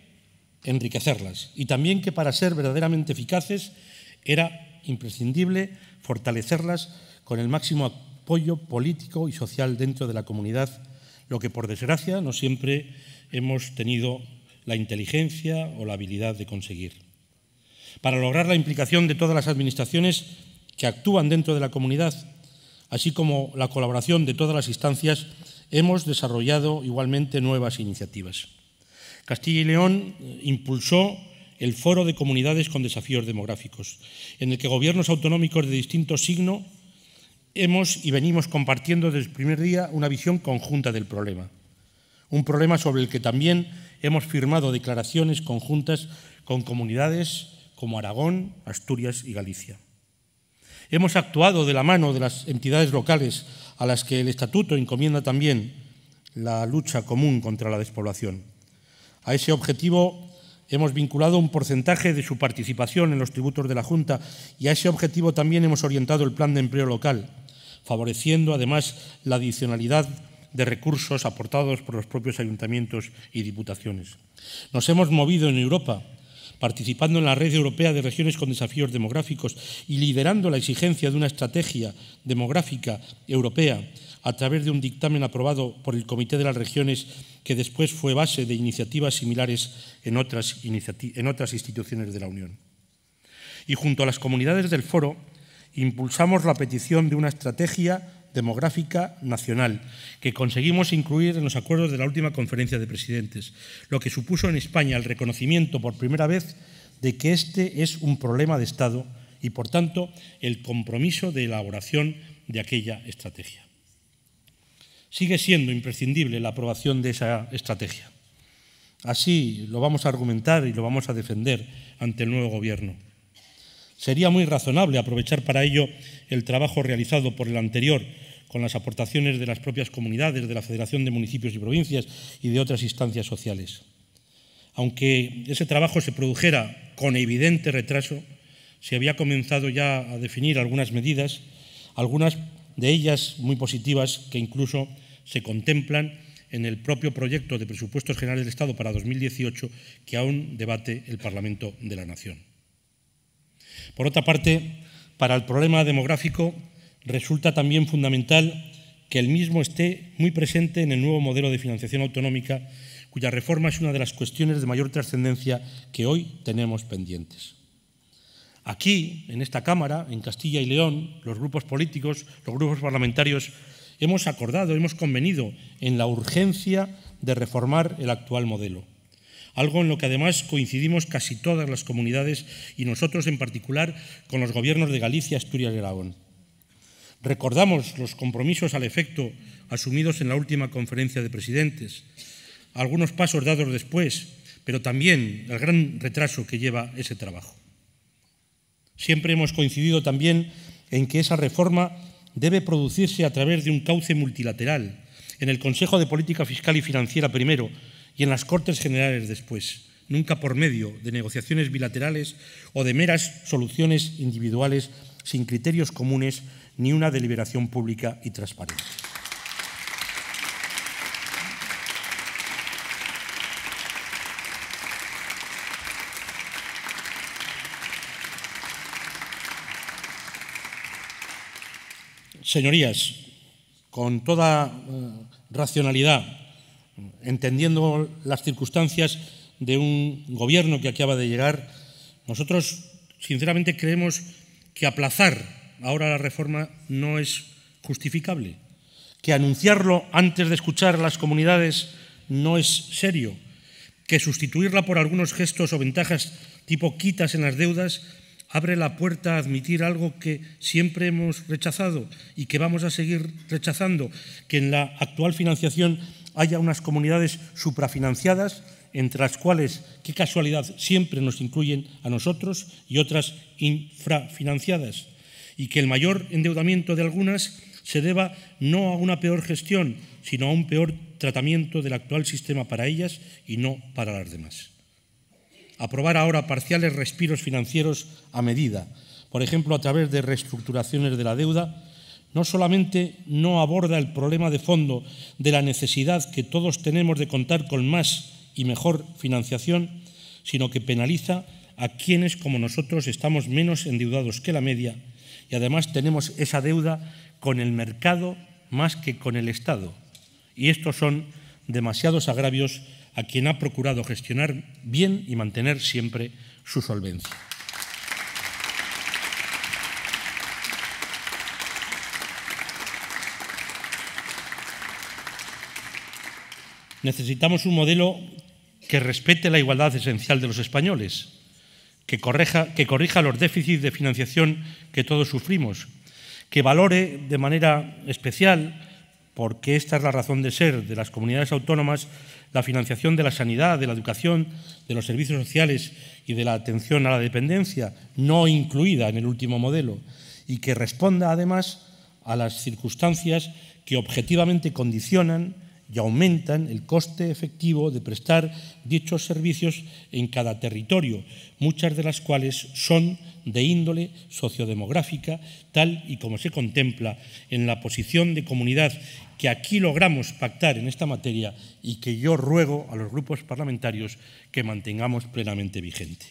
enriquecerlas y también que para ser verdaderamente eficaces era imprescindible fortalecerlas con el máximo apoyo político y social dentro de la comunidad, lo que por desgracia no siempre hemos tenido la inteligencia o la habilidad de conseguir. Para lograr la implicación de todas las administraciones que actúan dentro de la comunidad, así como la colaboración de todas las instancias, hemos desarrollado igualmente nuevas iniciativas. Castilla y León impulsó el Foro de Comunidades con Desafíos Demográficos, en el que gobiernos autonómicos de distinto signo hemos y venimos compartiendo desde el primer día una visión conjunta del problema. Un problema sobre el que también hemos firmado declaraciones conjuntas con comunidades como Aragón, Asturias y Galicia. Hemos actuado de la mano de las entidades locales a las que el Estatuto encomienda también la lucha común contra la despoblación. A ese objetivo hemos vinculado un porcentaje de su participación en los tributos de la Junta y a ese objetivo también hemos orientado el plan de empleo local, favoreciendo además la adicionalidad de recursos aportados por los propios ayuntamientos y diputaciones. Nos hemos movido en Europa, participando en la red europea de regiones con desafíos demográficos y liderando la exigencia de una estrategia demográfica europea a través de un dictamen aprobado por el Comité de las Regiones que después fue base de iniciativas similares en otras, instituciones de la Unión. Y junto a las comunidades del foro, impulsamos la petición de una estrategia demográfica nacional, que conseguimos incluir en los acuerdos de la última conferencia de presidentes, lo que supuso en España el reconocimiento por primera vez de que este es un problema de Estado y, por tanto, el compromiso de elaboración de aquella estrategia sigue siendo imprescindible la aprobación de esa estrategia. Así lo vamos a argumentar y lo vamos a defender ante el nuevo Gobierno. Sería muy razonable aprovechar para ello el trabajo realizado por el anterior con las aportaciones de las propias comunidades, de la Federación de Municipios y Provincias y de otras instancias sociales. Aunque ese trabajo se produjera con evidente retraso, se había comenzado ya a definir algunas medidas, algunas de ellas muy positivas que incluso se contemplan en el propio proyecto de presupuestos generales del Estado para 2018 que aún debate el Parlamento de la Nación. Por otra parte, para el problema demográfico resulta también fundamental que el mismo esté muy presente en el nuevo modelo de financiación autonómica, cuya reforma es una de las cuestiones de mayor trascendencia que hoy tenemos pendientes. Aquí, en esta Cámara, en Castilla y León, los grupos políticos, los grupos parlamentarios hemos acordado, hemos convenido en la urgencia de reformar el actual modelo. Algo en lo que además coincidimos casi todas las comunidades y nosotros en particular con los gobiernos de Galicia, Asturias y Aragón. Recordamos los compromisos al efecto asumidos en la última conferencia de presidentes, algunos pasos dados después, pero también el gran retraso que lleva ese trabajo. Siempre hemos coincidido también en que esa reforma debe producirse a través de un cauce multilateral, en el Consejo de Política Fiscal y Financiera primero y en las Cortes Generales después, nunca por medio de negociaciones bilaterales o de meras soluciones individuales sin criterios comunes ni una deliberación pública y transparente. Señorías, con toda eh, racionalidad, entendiendo las circunstancias de un gobierno que acaba de llegar, nosotros sinceramente creemos que aplazar ahora la reforma no es justificable, que anunciarlo antes de escuchar a las comunidades no es serio, que sustituirla por algunos gestos o ventajas tipo quitas en las deudas abre la puerta a admitir algo que siempre hemos rechazado y que vamos a seguir rechazando, que en la actual financiación haya unas comunidades suprafinanciadas, entre las cuales, qué casualidad, siempre nos incluyen a nosotros y otras infrafinanciadas, y que el mayor endeudamiento de algunas se deba no a una peor gestión, sino a un peor tratamiento del actual sistema para ellas y no para las demás aprobar ahora parciales respiros financieros a medida, por ejemplo a través de reestructuraciones de la deuda, no solamente no aborda el problema de fondo de la necesidad que todos tenemos de contar con más y mejor financiación, sino que penaliza a quienes como nosotros estamos menos endeudados que la media y además tenemos esa deuda con el mercado más que con el Estado. Y estos son demasiados agravios a quien ha procurado gestionar bien y mantener siempre su solvencia. Necesitamos un modelo que respete la igualdad esencial de los españoles, que, que corrija los déficits de financiación que todos sufrimos, que valore de manera especial porque esta es la razón de ser de las comunidades autónomas, la financiación de la sanidad, de la educación, de los servicios sociales y de la atención a la dependencia, no incluida en el último modelo, y que responda además a las circunstancias que objetivamente condicionan y aumentan el coste efectivo de prestar dichos servicios en cada territorio, muchas de las cuales son de índole sociodemográfica, tal y como se contempla en la posición de comunidad que aquí logramos pactar en esta materia y que yo ruego a los grupos parlamentarios que mantengamos plenamente vigente.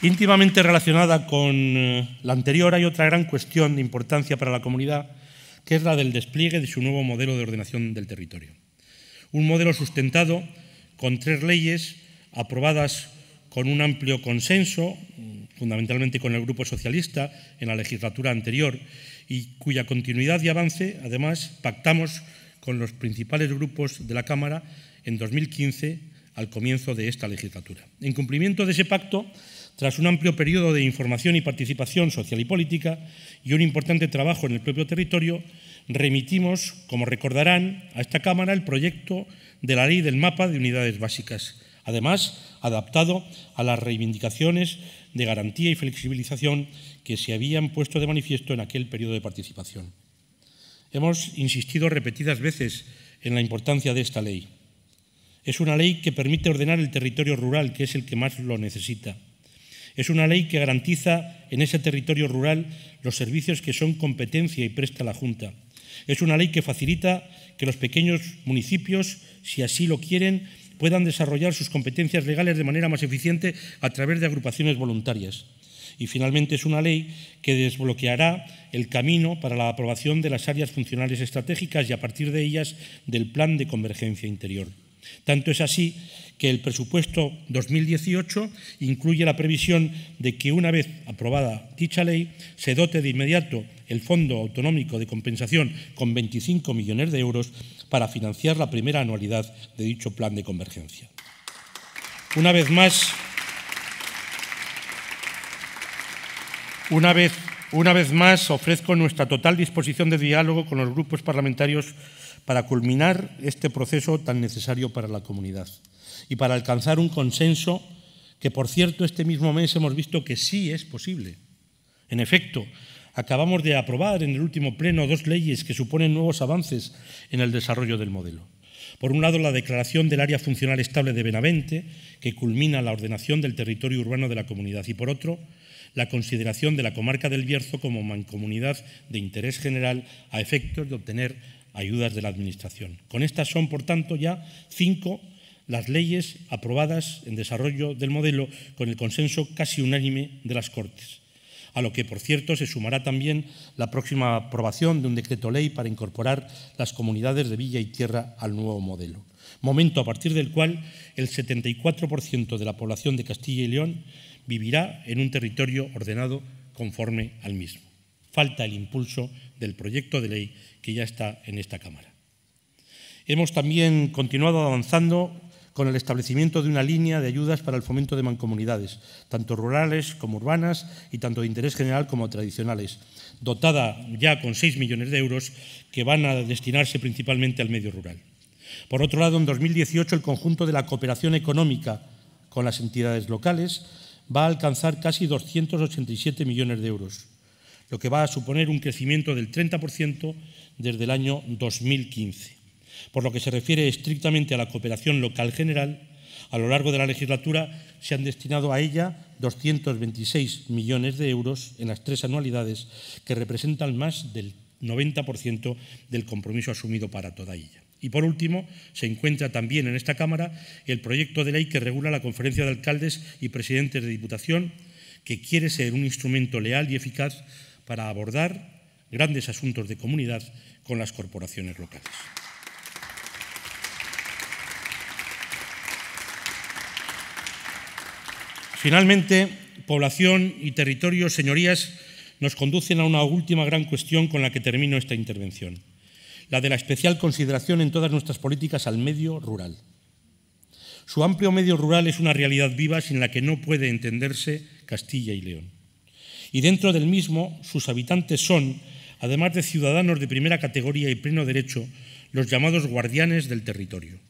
Íntimamente relacionada con eh, la anterior hay otra gran cuestión de importancia para la comunidad que es del despliegue de su nuevo modelo de ordenación del territorio. Un modelo sustentado con tres leyes aprobadas con un amplio consenso, fundamentalmente con el Grupo Socialista en la legislatura anterior, y cuya continuidad y avance, además, pactamos con los principales grupos de la Cámara en 2015, al comienzo de esta legislatura. En cumplimiento de ese pacto, tras un amplio periodo de información y participación social y política y un importante trabajo en el propio territorio, remitimos, como recordarán, a esta Cámara el proyecto de la Ley del Mapa de Unidades Básicas, además adaptado a las reivindicaciones de garantía y flexibilización que se habían puesto de manifiesto en aquel periodo de participación. Hemos insistido repetidas veces en la importancia de esta ley. Es una ley que permite ordenar el territorio rural, que es el que más lo necesita es una ley que garantiza en ese territorio rural los servicios que son competencia y presta la Junta. Es una ley que facilita que los pequeños municipios, si así lo quieren, puedan desarrollar sus competencias legales de manera más eficiente a través de agrupaciones voluntarias. Y finalmente es una ley que desbloqueará el camino para la aprobación de las áreas funcionales estratégicas y a partir de ellas del plan de convergencia interior. Tanto es así que el presupuesto 2018 incluye la previsión de que una vez aprobada dicha ley se dote de inmediato el Fondo Autonómico de Compensación con 25 millones de euros para financiar la primera anualidad de dicho plan de convergencia. Una vez más, una vez más ofrezco nuestra total disposición de diálogo con los grupos parlamentarios para culminar este proceso tan necesario para la comunidad y para alcanzar un consenso que, por cierto, este mismo mes hemos visto que sí es posible. En efecto, acabamos de aprobar en el último pleno dos leyes que suponen nuevos avances en el desarrollo del modelo. Por un lado, la declaración del área funcional estable de Benavente, que culmina la ordenación del territorio urbano de la comunidad, y por otro, la consideración de la comarca del Bierzo como mancomunidad de interés general a efectos de obtener ayudas de la Administración. Con estas son, por tanto, ya cinco las leyes aprobadas en desarrollo del modelo con el consenso casi unánime de las Cortes, a lo que, por cierto, se sumará también la próxima aprobación de un decreto ley para incorporar las comunidades de villa y tierra al nuevo modelo, momento a partir del cual el 74% de la población de Castilla y León vivirá en un territorio ordenado conforme al mismo. Falta el impulso del proyecto de ley que ya está en esta Cámara. Hemos también continuado avanzando con el establecimiento de una línea de ayudas para el fomento de mancomunidades, tanto rurales como urbanas y tanto de interés general como tradicionales, dotada ya con 6 millones de euros que van a destinarse principalmente al medio rural. Por otro lado, en 2018 el conjunto de la cooperación económica con las entidades locales va a alcanzar casi 287 millones de euros, lo que va a suponer un crecimiento del 30% desde el año 2015. Por lo que se refiere estrictamente a la cooperación local general, a lo largo de la legislatura se han destinado a ella 226 millones de euros en las tres anualidades, que representan más del 90% del compromiso asumido para toda ella. Y por último, se encuentra también en esta Cámara el proyecto de ley que regula la Conferencia de Alcaldes y Presidentes de Diputación, que quiere ser un instrumento leal y eficaz para abordar grandes asuntos de comunidad con las corporaciones locales. Finalmente, población y territorio, señorías, nos conducen a una última gran cuestión con la que termino esta intervención, la de la especial consideración en todas nuestras políticas al medio rural. Su amplio medio rural es una realidad viva sin la que no puede entenderse Castilla y León. Y dentro del mismo, sus habitantes son, además de ciudadanos de primera categoría y pleno derecho, los llamados guardianes del territorio.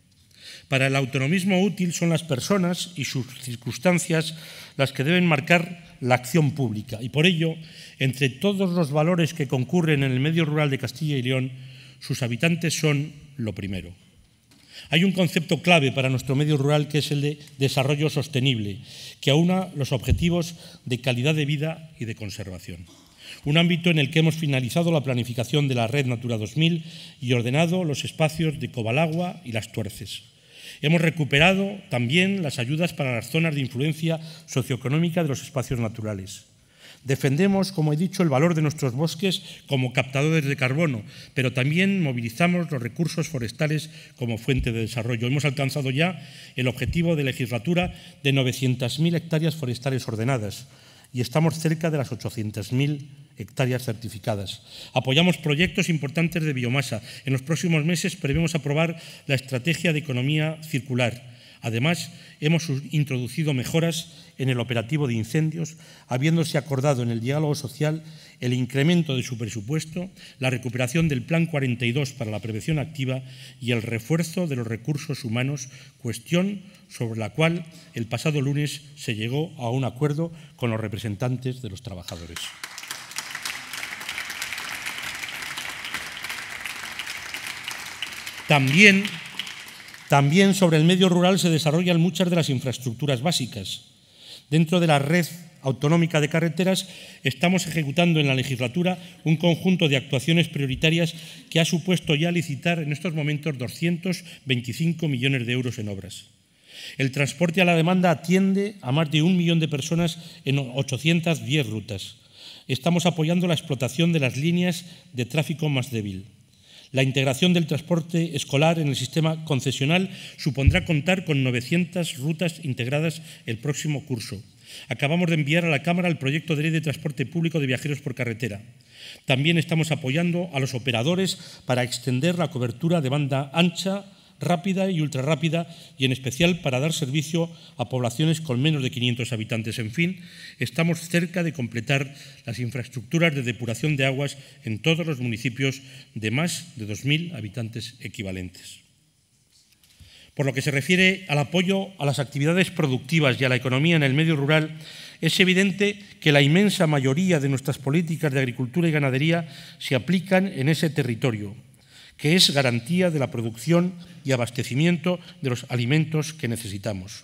Para el autonomismo útil son las personas y sus circunstancias las que deben marcar la acción pública. Y por ello, entre todos los valores que concurren en el medio rural de Castilla y León, sus habitantes son lo primero. Hay un concepto clave para nuestro medio rural que es el de desarrollo sostenible, que aúna los objetivos de calidad de vida y de conservación. Un ámbito en el que hemos finalizado la planificación de la Red Natura 2000 y ordenado los espacios de Cobalagua y Las Tuerces. Hemos recuperado también las ayudas para las zonas de influencia socioeconómica de los espacios naturales. Defendemos, como he dicho, el valor de nuestros bosques como captadores de carbono, pero también movilizamos los recursos forestales como fuente de desarrollo. Hemos alcanzado ya el objetivo de legislatura de 900.000 hectáreas forestales ordenadas y estamos cerca de las 800.000 hectáreas certificadas. Apoyamos proyectos importantes de biomasa. En los próximos meses prevemos aprobar la estrategia de economía circular. Además, hemos introducido mejoras en el operativo de incendios, habiéndose acordado en el diálogo social el incremento de su presupuesto, la recuperación del Plan 42 para la prevención activa y el refuerzo de los recursos humanos, cuestión sobre la cual el pasado lunes se llegó a un acuerdo con los representantes de los trabajadores. También, también sobre el medio rural se desarrollan muchas de las infraestructuras básicas. Dentro de la red autonómica de carreteras estamos ejecutando en la legislatura un conjunto de actuaciones prioritarias que ha supuesto ya licitar en estos momentos 225 millones de euros en obras. El transporte a la demanda atiende a más de un millón de personas en 810 rutas. Estamos apoyando la explotación de las líneas de tráfico más débil. La integración del transporte escolar en el sistema concesional supondrá contar con 900 rutas integradas el próximo curso. Acabamos de enviar a la Cámara el proyecto de ley de transporte público de viajeros por carretera. También estamos apoyando a los operadores para extender la cobertura de banda ancha rápida y ultra y en especial para dar servicio a poblaciones con menos de 500 habitantes. En fin, estamos cerca de completar las infraestructuras de depuración de aguas en todos los municipios de más de 2.000 habitantes equivalentes. Por lo que se refiere al apoyo a las actividades productivas y a la economía en el medio rural, es evidente que la inmensa mayoría de nuestras políticas de agricultura y ganadería se aplican en ese territorio, que es garantía de la producción y abastecimiento de los alimentos que necesitamos.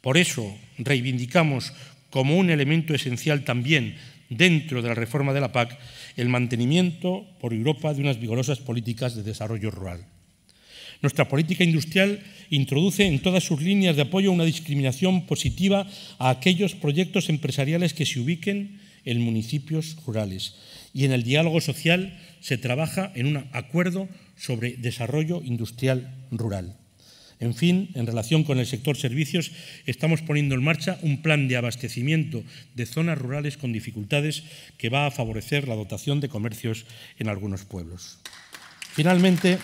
Por eso reivindicamos como un elemento esencial también dentro de la reforma de la PAC el mantenimiento por Europa de unas vigorosas políticas de desarrollo rural. Nuestra política industrial introduce en todas sus líneas de apoyo una discriminación positiva a aquellos proyectos empresariales que se ubiquen en municipios rurales y en el diálogo social se trabaja en un acuerdo sobre desarrollo industrial rural. En fin, en relación con el sector servicios, estamos poniendo en marcha un plan de abastecimiento de zonas rurales con dificultades que va a favorecer la dotación de comercios en algunos pueblos. Finalmente,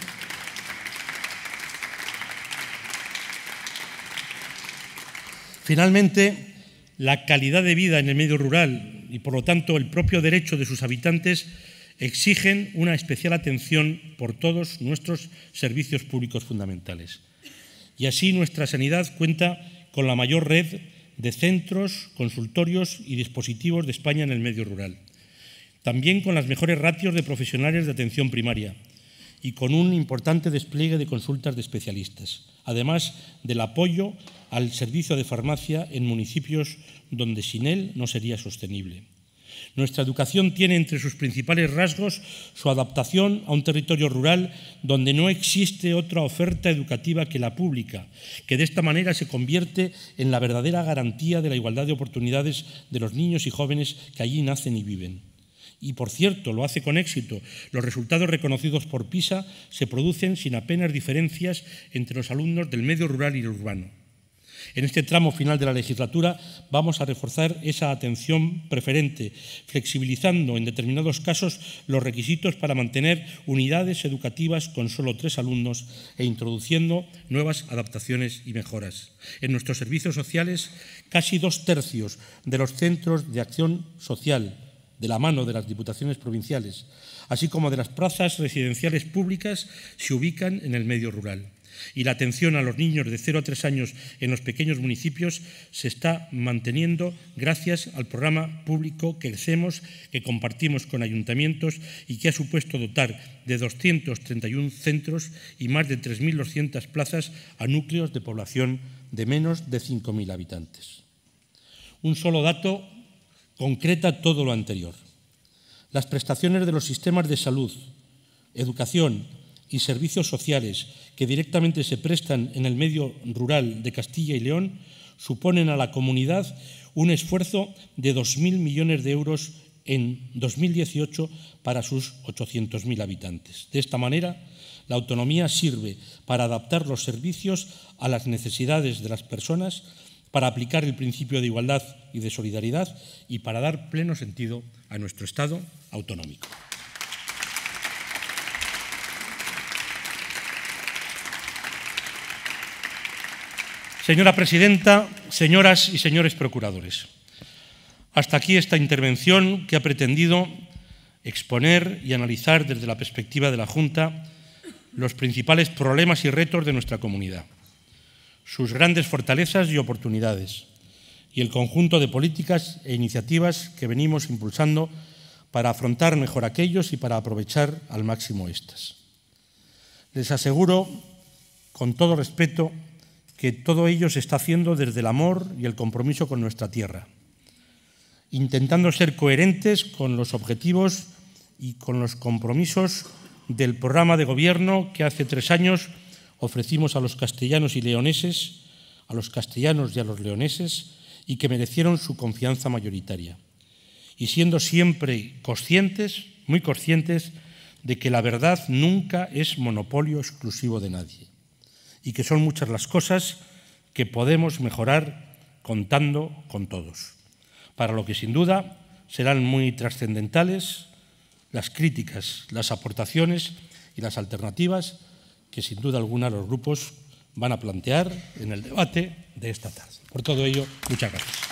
finalmente la calidad de vida en el medio rural y, por lo tanto, el propio derecho de sus habitantes exigen una especial atención por todos nuestros servicios públicos fundamentales. Y así nuestra sanidad cuenta con la mayor red de centros, consultorios y dispositivos de España en el medio rural. También con las mejores ratios de profesionales de atención primaria y con un importante despliegue de consultas de especialistas, además del apoyo al servicio de farmacia en municipios donde sin él no sería sostenible. Nuestra educación tiene entre sus principales rasgos su adaptación a un territorio rural donde no existe otra oferta educativa que la pública, que de esta manera se convierte en la verdadera garantía de la igualdad de oportunidades de los niños y jóvenes que allí nacen y viven y por cierto lo hace con éxito. Los resultados reconocidos por PISA se producen sin apenas diferencias entre los alumnos del medio rural y el urbano. En este tramo final de la legislatura vamos a reforzar esa atención preferente, flexibilizando en determinados casos los requisitos para mantener unidades educativas con solo tres alumnos e introduciendo nuevas adaptaciones y mejoras. En nuestros servicios sociales, casi dos tercios de los centros de acción social, de la mano de las diputaciones provinciales, así como de las plazas residenciales públicas, se ubican en el medio rural y la atención a los niños de 0 a 3 años en los pequeños municipios se está manteniendo gracias al programa público que hacemos, que compartimos con ayuntamientos y que ha supuesto dotar de 231 centros y más de 3.200 plazas a núcleos de población de menos de 5.000 habitantes. Un solo dato concreta todo lo anterior. Las prestaciones de los sistemas de salud, educación, y servicios sociales que directamente se prestan en el medio rural de Castilla y León suponen a la comunidad un esfuerzo de 2.000 millones de euros en 2018 para sus 800.000 habitantes. De esta manera, la autonomía sirve para adaptar los servicios a las necesidades de las personas, para aplicar el principio de igualdad y de solidaridad y para dar pleno sentido a nuestro Estado autonómico. Señora presidenta, señoras y señores procuradores, hasta aquí esta intervención que ha pretendido exponer y analizar desde la perspectiva de la Junta los principales problemas y retos de nuestra comunidad, sus grandes fortalezas y oportunidades, y el conjunto de políticas e iniciativas que venimos impulsando para afrontar mejor aquellos y para aprovechar al máximo estas. Les aseguro, con todo respeto, que todo ello se está haciendo desde el amor y el compromiso con nuestra tierra, intentando ser coherentes con los objetivos y con los compromisos del programa de gobierno que hace tres años ofrecimos a los castellanos y leoneses, a los castellanos y a los leoneses, y que merecieron su confianza mayoritaria. Y siendo siempre conscientes, muy conscientes, de que la verdad nunca es monopolio exclusivo de nadie y que son muchas las cosas que podemos mejorar contando con todos. Para lo que sin duda serán muy trascendentales las críticas, las aportaciones y las alternativas que sin duda alguna los grupos van a plantear en el debate de esta tarde. Por todo ello, muchas gracias.